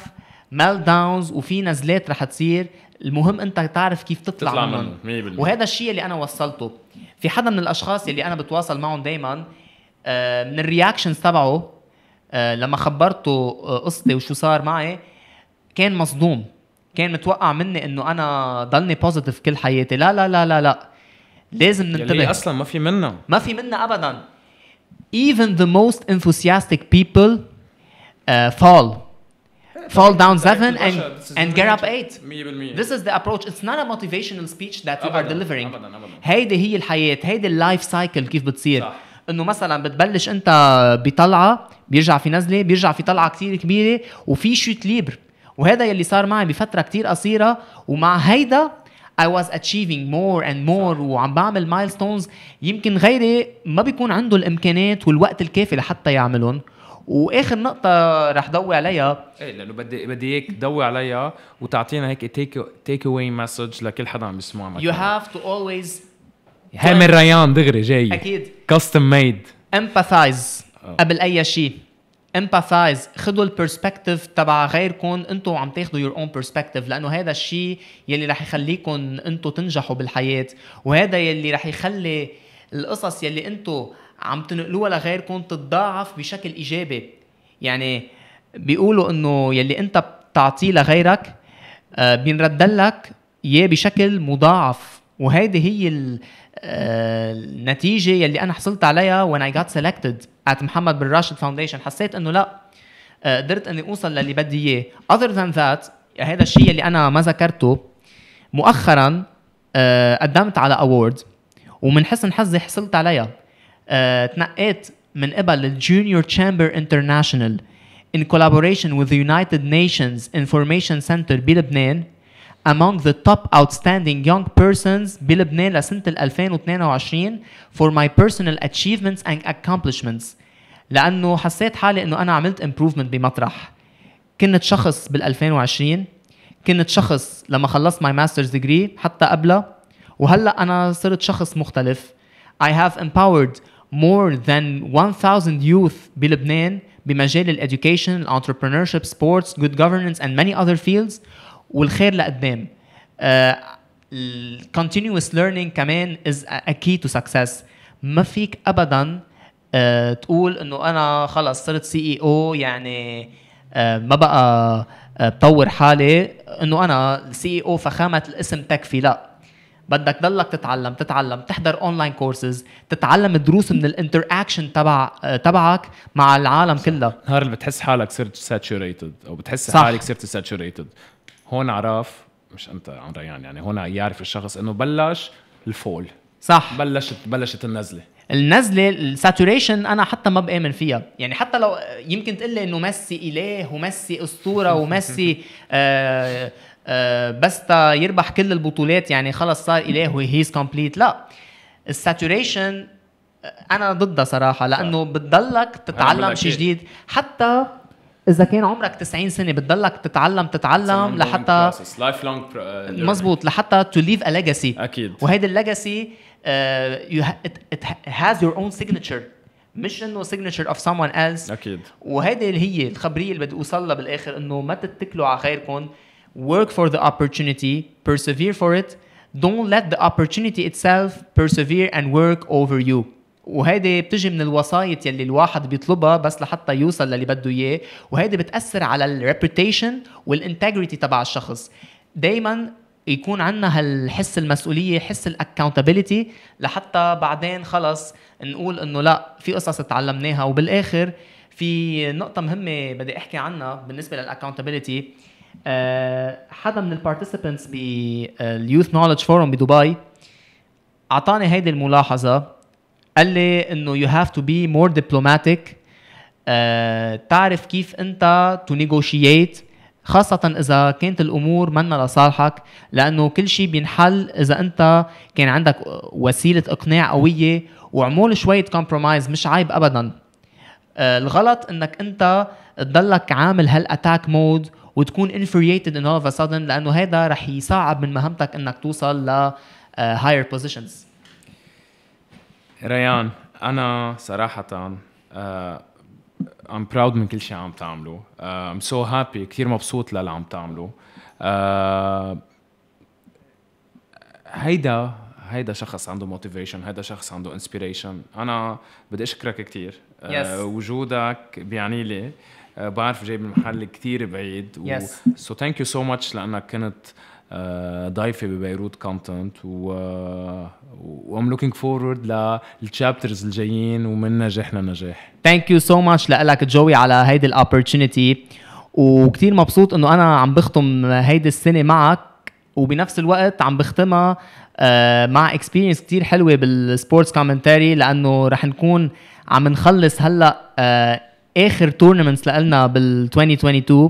Speaker 2: meltdowns وفي نزلات رح تصير المهم انت تعرف كيف تطلع, تطلع منهم وهذا الشيء اللي انا وصلته في حدا من الاشخاص اللي انا بتواصل معهم دائما آه، من الرياكشنز تبعه آه، لما خبرته آه، قصتي وشو صار معي كان مصدوم كان متوقع مني انه انا ضلني بوزيتيف كل حياتي لا لا لا لا لا لازم يعني ننتبه اصلا
Speaker 1: ما في منا
Speaker 2: ما في منا ابدا even the most enthusiastic people uh, fall fall down 7 and and get up 8 100% this is the approach it's not a motivational speech that you are delivering أبداً أبداً. هيدي هي الحياه هيدي اللايف سايكل كيف بتصير صح. انه مثلا بتبلش انت بطلعه بيرجع في نزله بيرجع في طلعه كثير كبيره وفي شوت ليبر وهذا يلي صار معي بفتره كثير قصيره ومع هيدا I was achieving more and more صح. وعم بعمل مايلستونز يمكن غيري ما بيكون عنده الامكانات والوقت الكافي لحتى يعملهم
Speaker 1: واخر نقطة رح ضوي عليها ايه لانه بدي بدي اياك تضوي عليها وتعطينا هيك تيك تيك اواي مسج لكل حدا عم يسمعنا يو
Speaker 2: هاف تو اولويز
Speaker 1: هامر ريان دغري جاي اكيد كاستم ميد
Speaker 2: امباثايز قبل اي شيء امباثايز خذوا البرسبكتيف تبع غيركم انتم عم تاخذوا يور اون برسبكتيف لانه هذا الشيء يلي رح يخليكم انتم تنجحوا بالحياه وهذا يلي رح يخلي القصص يلي انتم عم تنقلوها لغيركم تتضاعف بشكل ايجابي يعني بيقولوا انه يلي انت بتعطيه لغيرك آه، بينرد لك اياه بشكل مضاعف وهيدي هي آه، النتيجه يلي انا حصلت عليها when I got selected at محمد بن راشد فاونديشن حسيت انه لا آه، قدرت اني اوصل للي بدي اياه other than that يعني هذا الشيء اللي انا ما ذكرته مؤخرا آه، قدمت على أورد ومن حسن حظي حصلت عليها تنقيت من قبل الجونيور تشامبر انترناشونال in collaboration with the United Nations Information Center بلبنان among the top outstanding young persons بلبنان لسنة 2022 for my personal achievements and accomplishments لأنه حسيت حالي أنه أنا عملت improvement بمطرح كنت شخص بال 2020 كنت شخص لما خلصت my master's degree حتى قبله وهلا أنا صرت شخص مختلف I have empowered more than 1000 youth بلبنان بمجال الeducation, entrepreneurship, sports, good governance and many other fields والخير لقدام الكونتينوس ليرنينج كمان از كي تو سكسس ما فيك ابدا آه، تقول انه انا خلص صرت سي اي او يعني آه، ما بقى بطور آه، حالي انه انا سي اي او فخامه الاسم تكفي لا بدك ضلك تتعلم تتعلم تحضر اونلاين كورسز تتعلم دروس من الانتر
Speaker 1: اكشن تبع تبعك مع العالم كلها نهار اللي بتحس حالك صرت ساتشوريتد او بتحس صح. حالك صرت ساتشوريتد هون عرف مش انت عم ريان يعني هون يعرف الشخص انه بلش الفول صح بلشت بلشت النزله النزله
Speaker 2: الساتوريشن انا حتى ما بامن فيها يعني حتى لو يمكن تقول لي انه ميسي اله وميسي اسطوره وميسي آه آه بس يربح كل البطولات يعني خلص صار اله وهيز كومبليت لا الساتوريشن آه، انا ضدها صراحه لانه بتضلك تتعلم شيء إيه. جديد حتى اذا كان عمرك 90 سنه بتضلك تتعلم تتعلم لحتى
Speaker 1: لايف لونج مزبوط
Speaker 2: لحتى تو ليف ا ليجاسي اكيد وهيدي الليجاسي ات هاز يور اون سيجنتشر مش انه سيجنتشر اوف سمون ايلس اكيد وهيدي اللي هي الخبريه اللي بدي اوصل لها بالاخر انه ما تتكلوا على غيركم work for the opportunity persevere for it don't let the opportunity itself persevere and work over you وهيدي بتجي من الوسايط يلي الواحد بيطلبها بس لحتى يوصل للي بده اياه وهيدي بتاثر على الريبوتيشن والانتجريتي تبع الشخص دائما يكون عندنا هالحس المسؤوليه حس الاكاونتابيليتي لحتى بعدين خلص نقول انه لا في قصص تعلمناها وبالاخر في نقطة مهمة بدي احكي عنها بالنسبة للاكاونتابيليتي آه، حدا من البارتيسيبنتس باليوث نولج فورم بدبي اعطاني هيدي الملاحظة قال لي انه يو هاف تو بي مور دبلوماتيك تعرف كيف انت تو نيغوشييت خاصة إذا كانت الأمور منا لصالحك لأنه كل شيء بينحل إذا أنت كان عندك وسيلة إقناع قوية وعمول شوية كومبرومايز مش عيب أبدا آه، الغلط إنك أنت تضلك عامل هالأتاك مود وتكون infuriated in all of a sudden لأنه هذا رح يصعب من مهمتك إنك توصل ل آه، higher positions
Speaker 1: ريان انا صراحه ام آه، براود من كل شيء عم تعمله ام آه، سو هابي كثير مبسوط للي عم تعمله uh, آه، هيدا هيدا شخص عنده موتيفيشن هيدا شخص عنده انسبيريشن انا بدي اشكرك كثير yes. uh, وجودك بيعني لي uh, بعرف جاي من محل كثير بعيد سو ثانك يو سو ماتش لانك كنت آه، ضيفه ببيروت كونتنت و وام لوكينج فورورد للتشابترز الجايين ومن نجاح لنجاح
Speaker 2: ثانك يو سو ماتش لك جوي على هيدي الاوبرتونيتي وكثير مبسوط انه انا عم بختم هيدي السنه معك وبنفس الوقت عم بختمها آه، مع اكسبيرينس كثير حلوه بالسبورتس كومنتري لانه رح نكون عم نخلص هلا آه، اخر تورنمنتس لنا بال 2022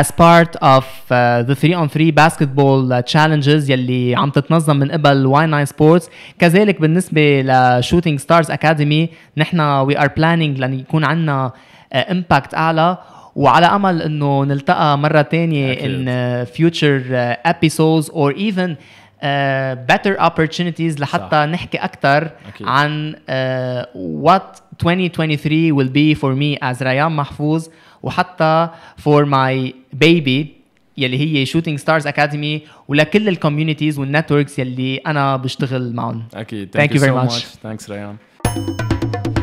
Speaker 2: as part of uh, the 3 on 3 basketball challenges يلي عم تتنظم من قبل y 9 Sports كذلك بالنسبه ل Shooting Stars Academy نحن we are planning لان يكون عندنا امباكت اعلى وعلى امل انه نلتقى مره ثانيه ان episodes or even Uh, better opportunities لحتى صح. نحكي اكثر عن uh, what 2023 will be for me as ريان محفوظ وحتى فور ماي بيبي يلي هي شوتينج ستارز اكاديمي ولكل الكوميونيتيز والنتوركس يلي انا بشتغل معهم اكيد ثانك يو فيري ماتش
Speaker 1: ثانكس ريان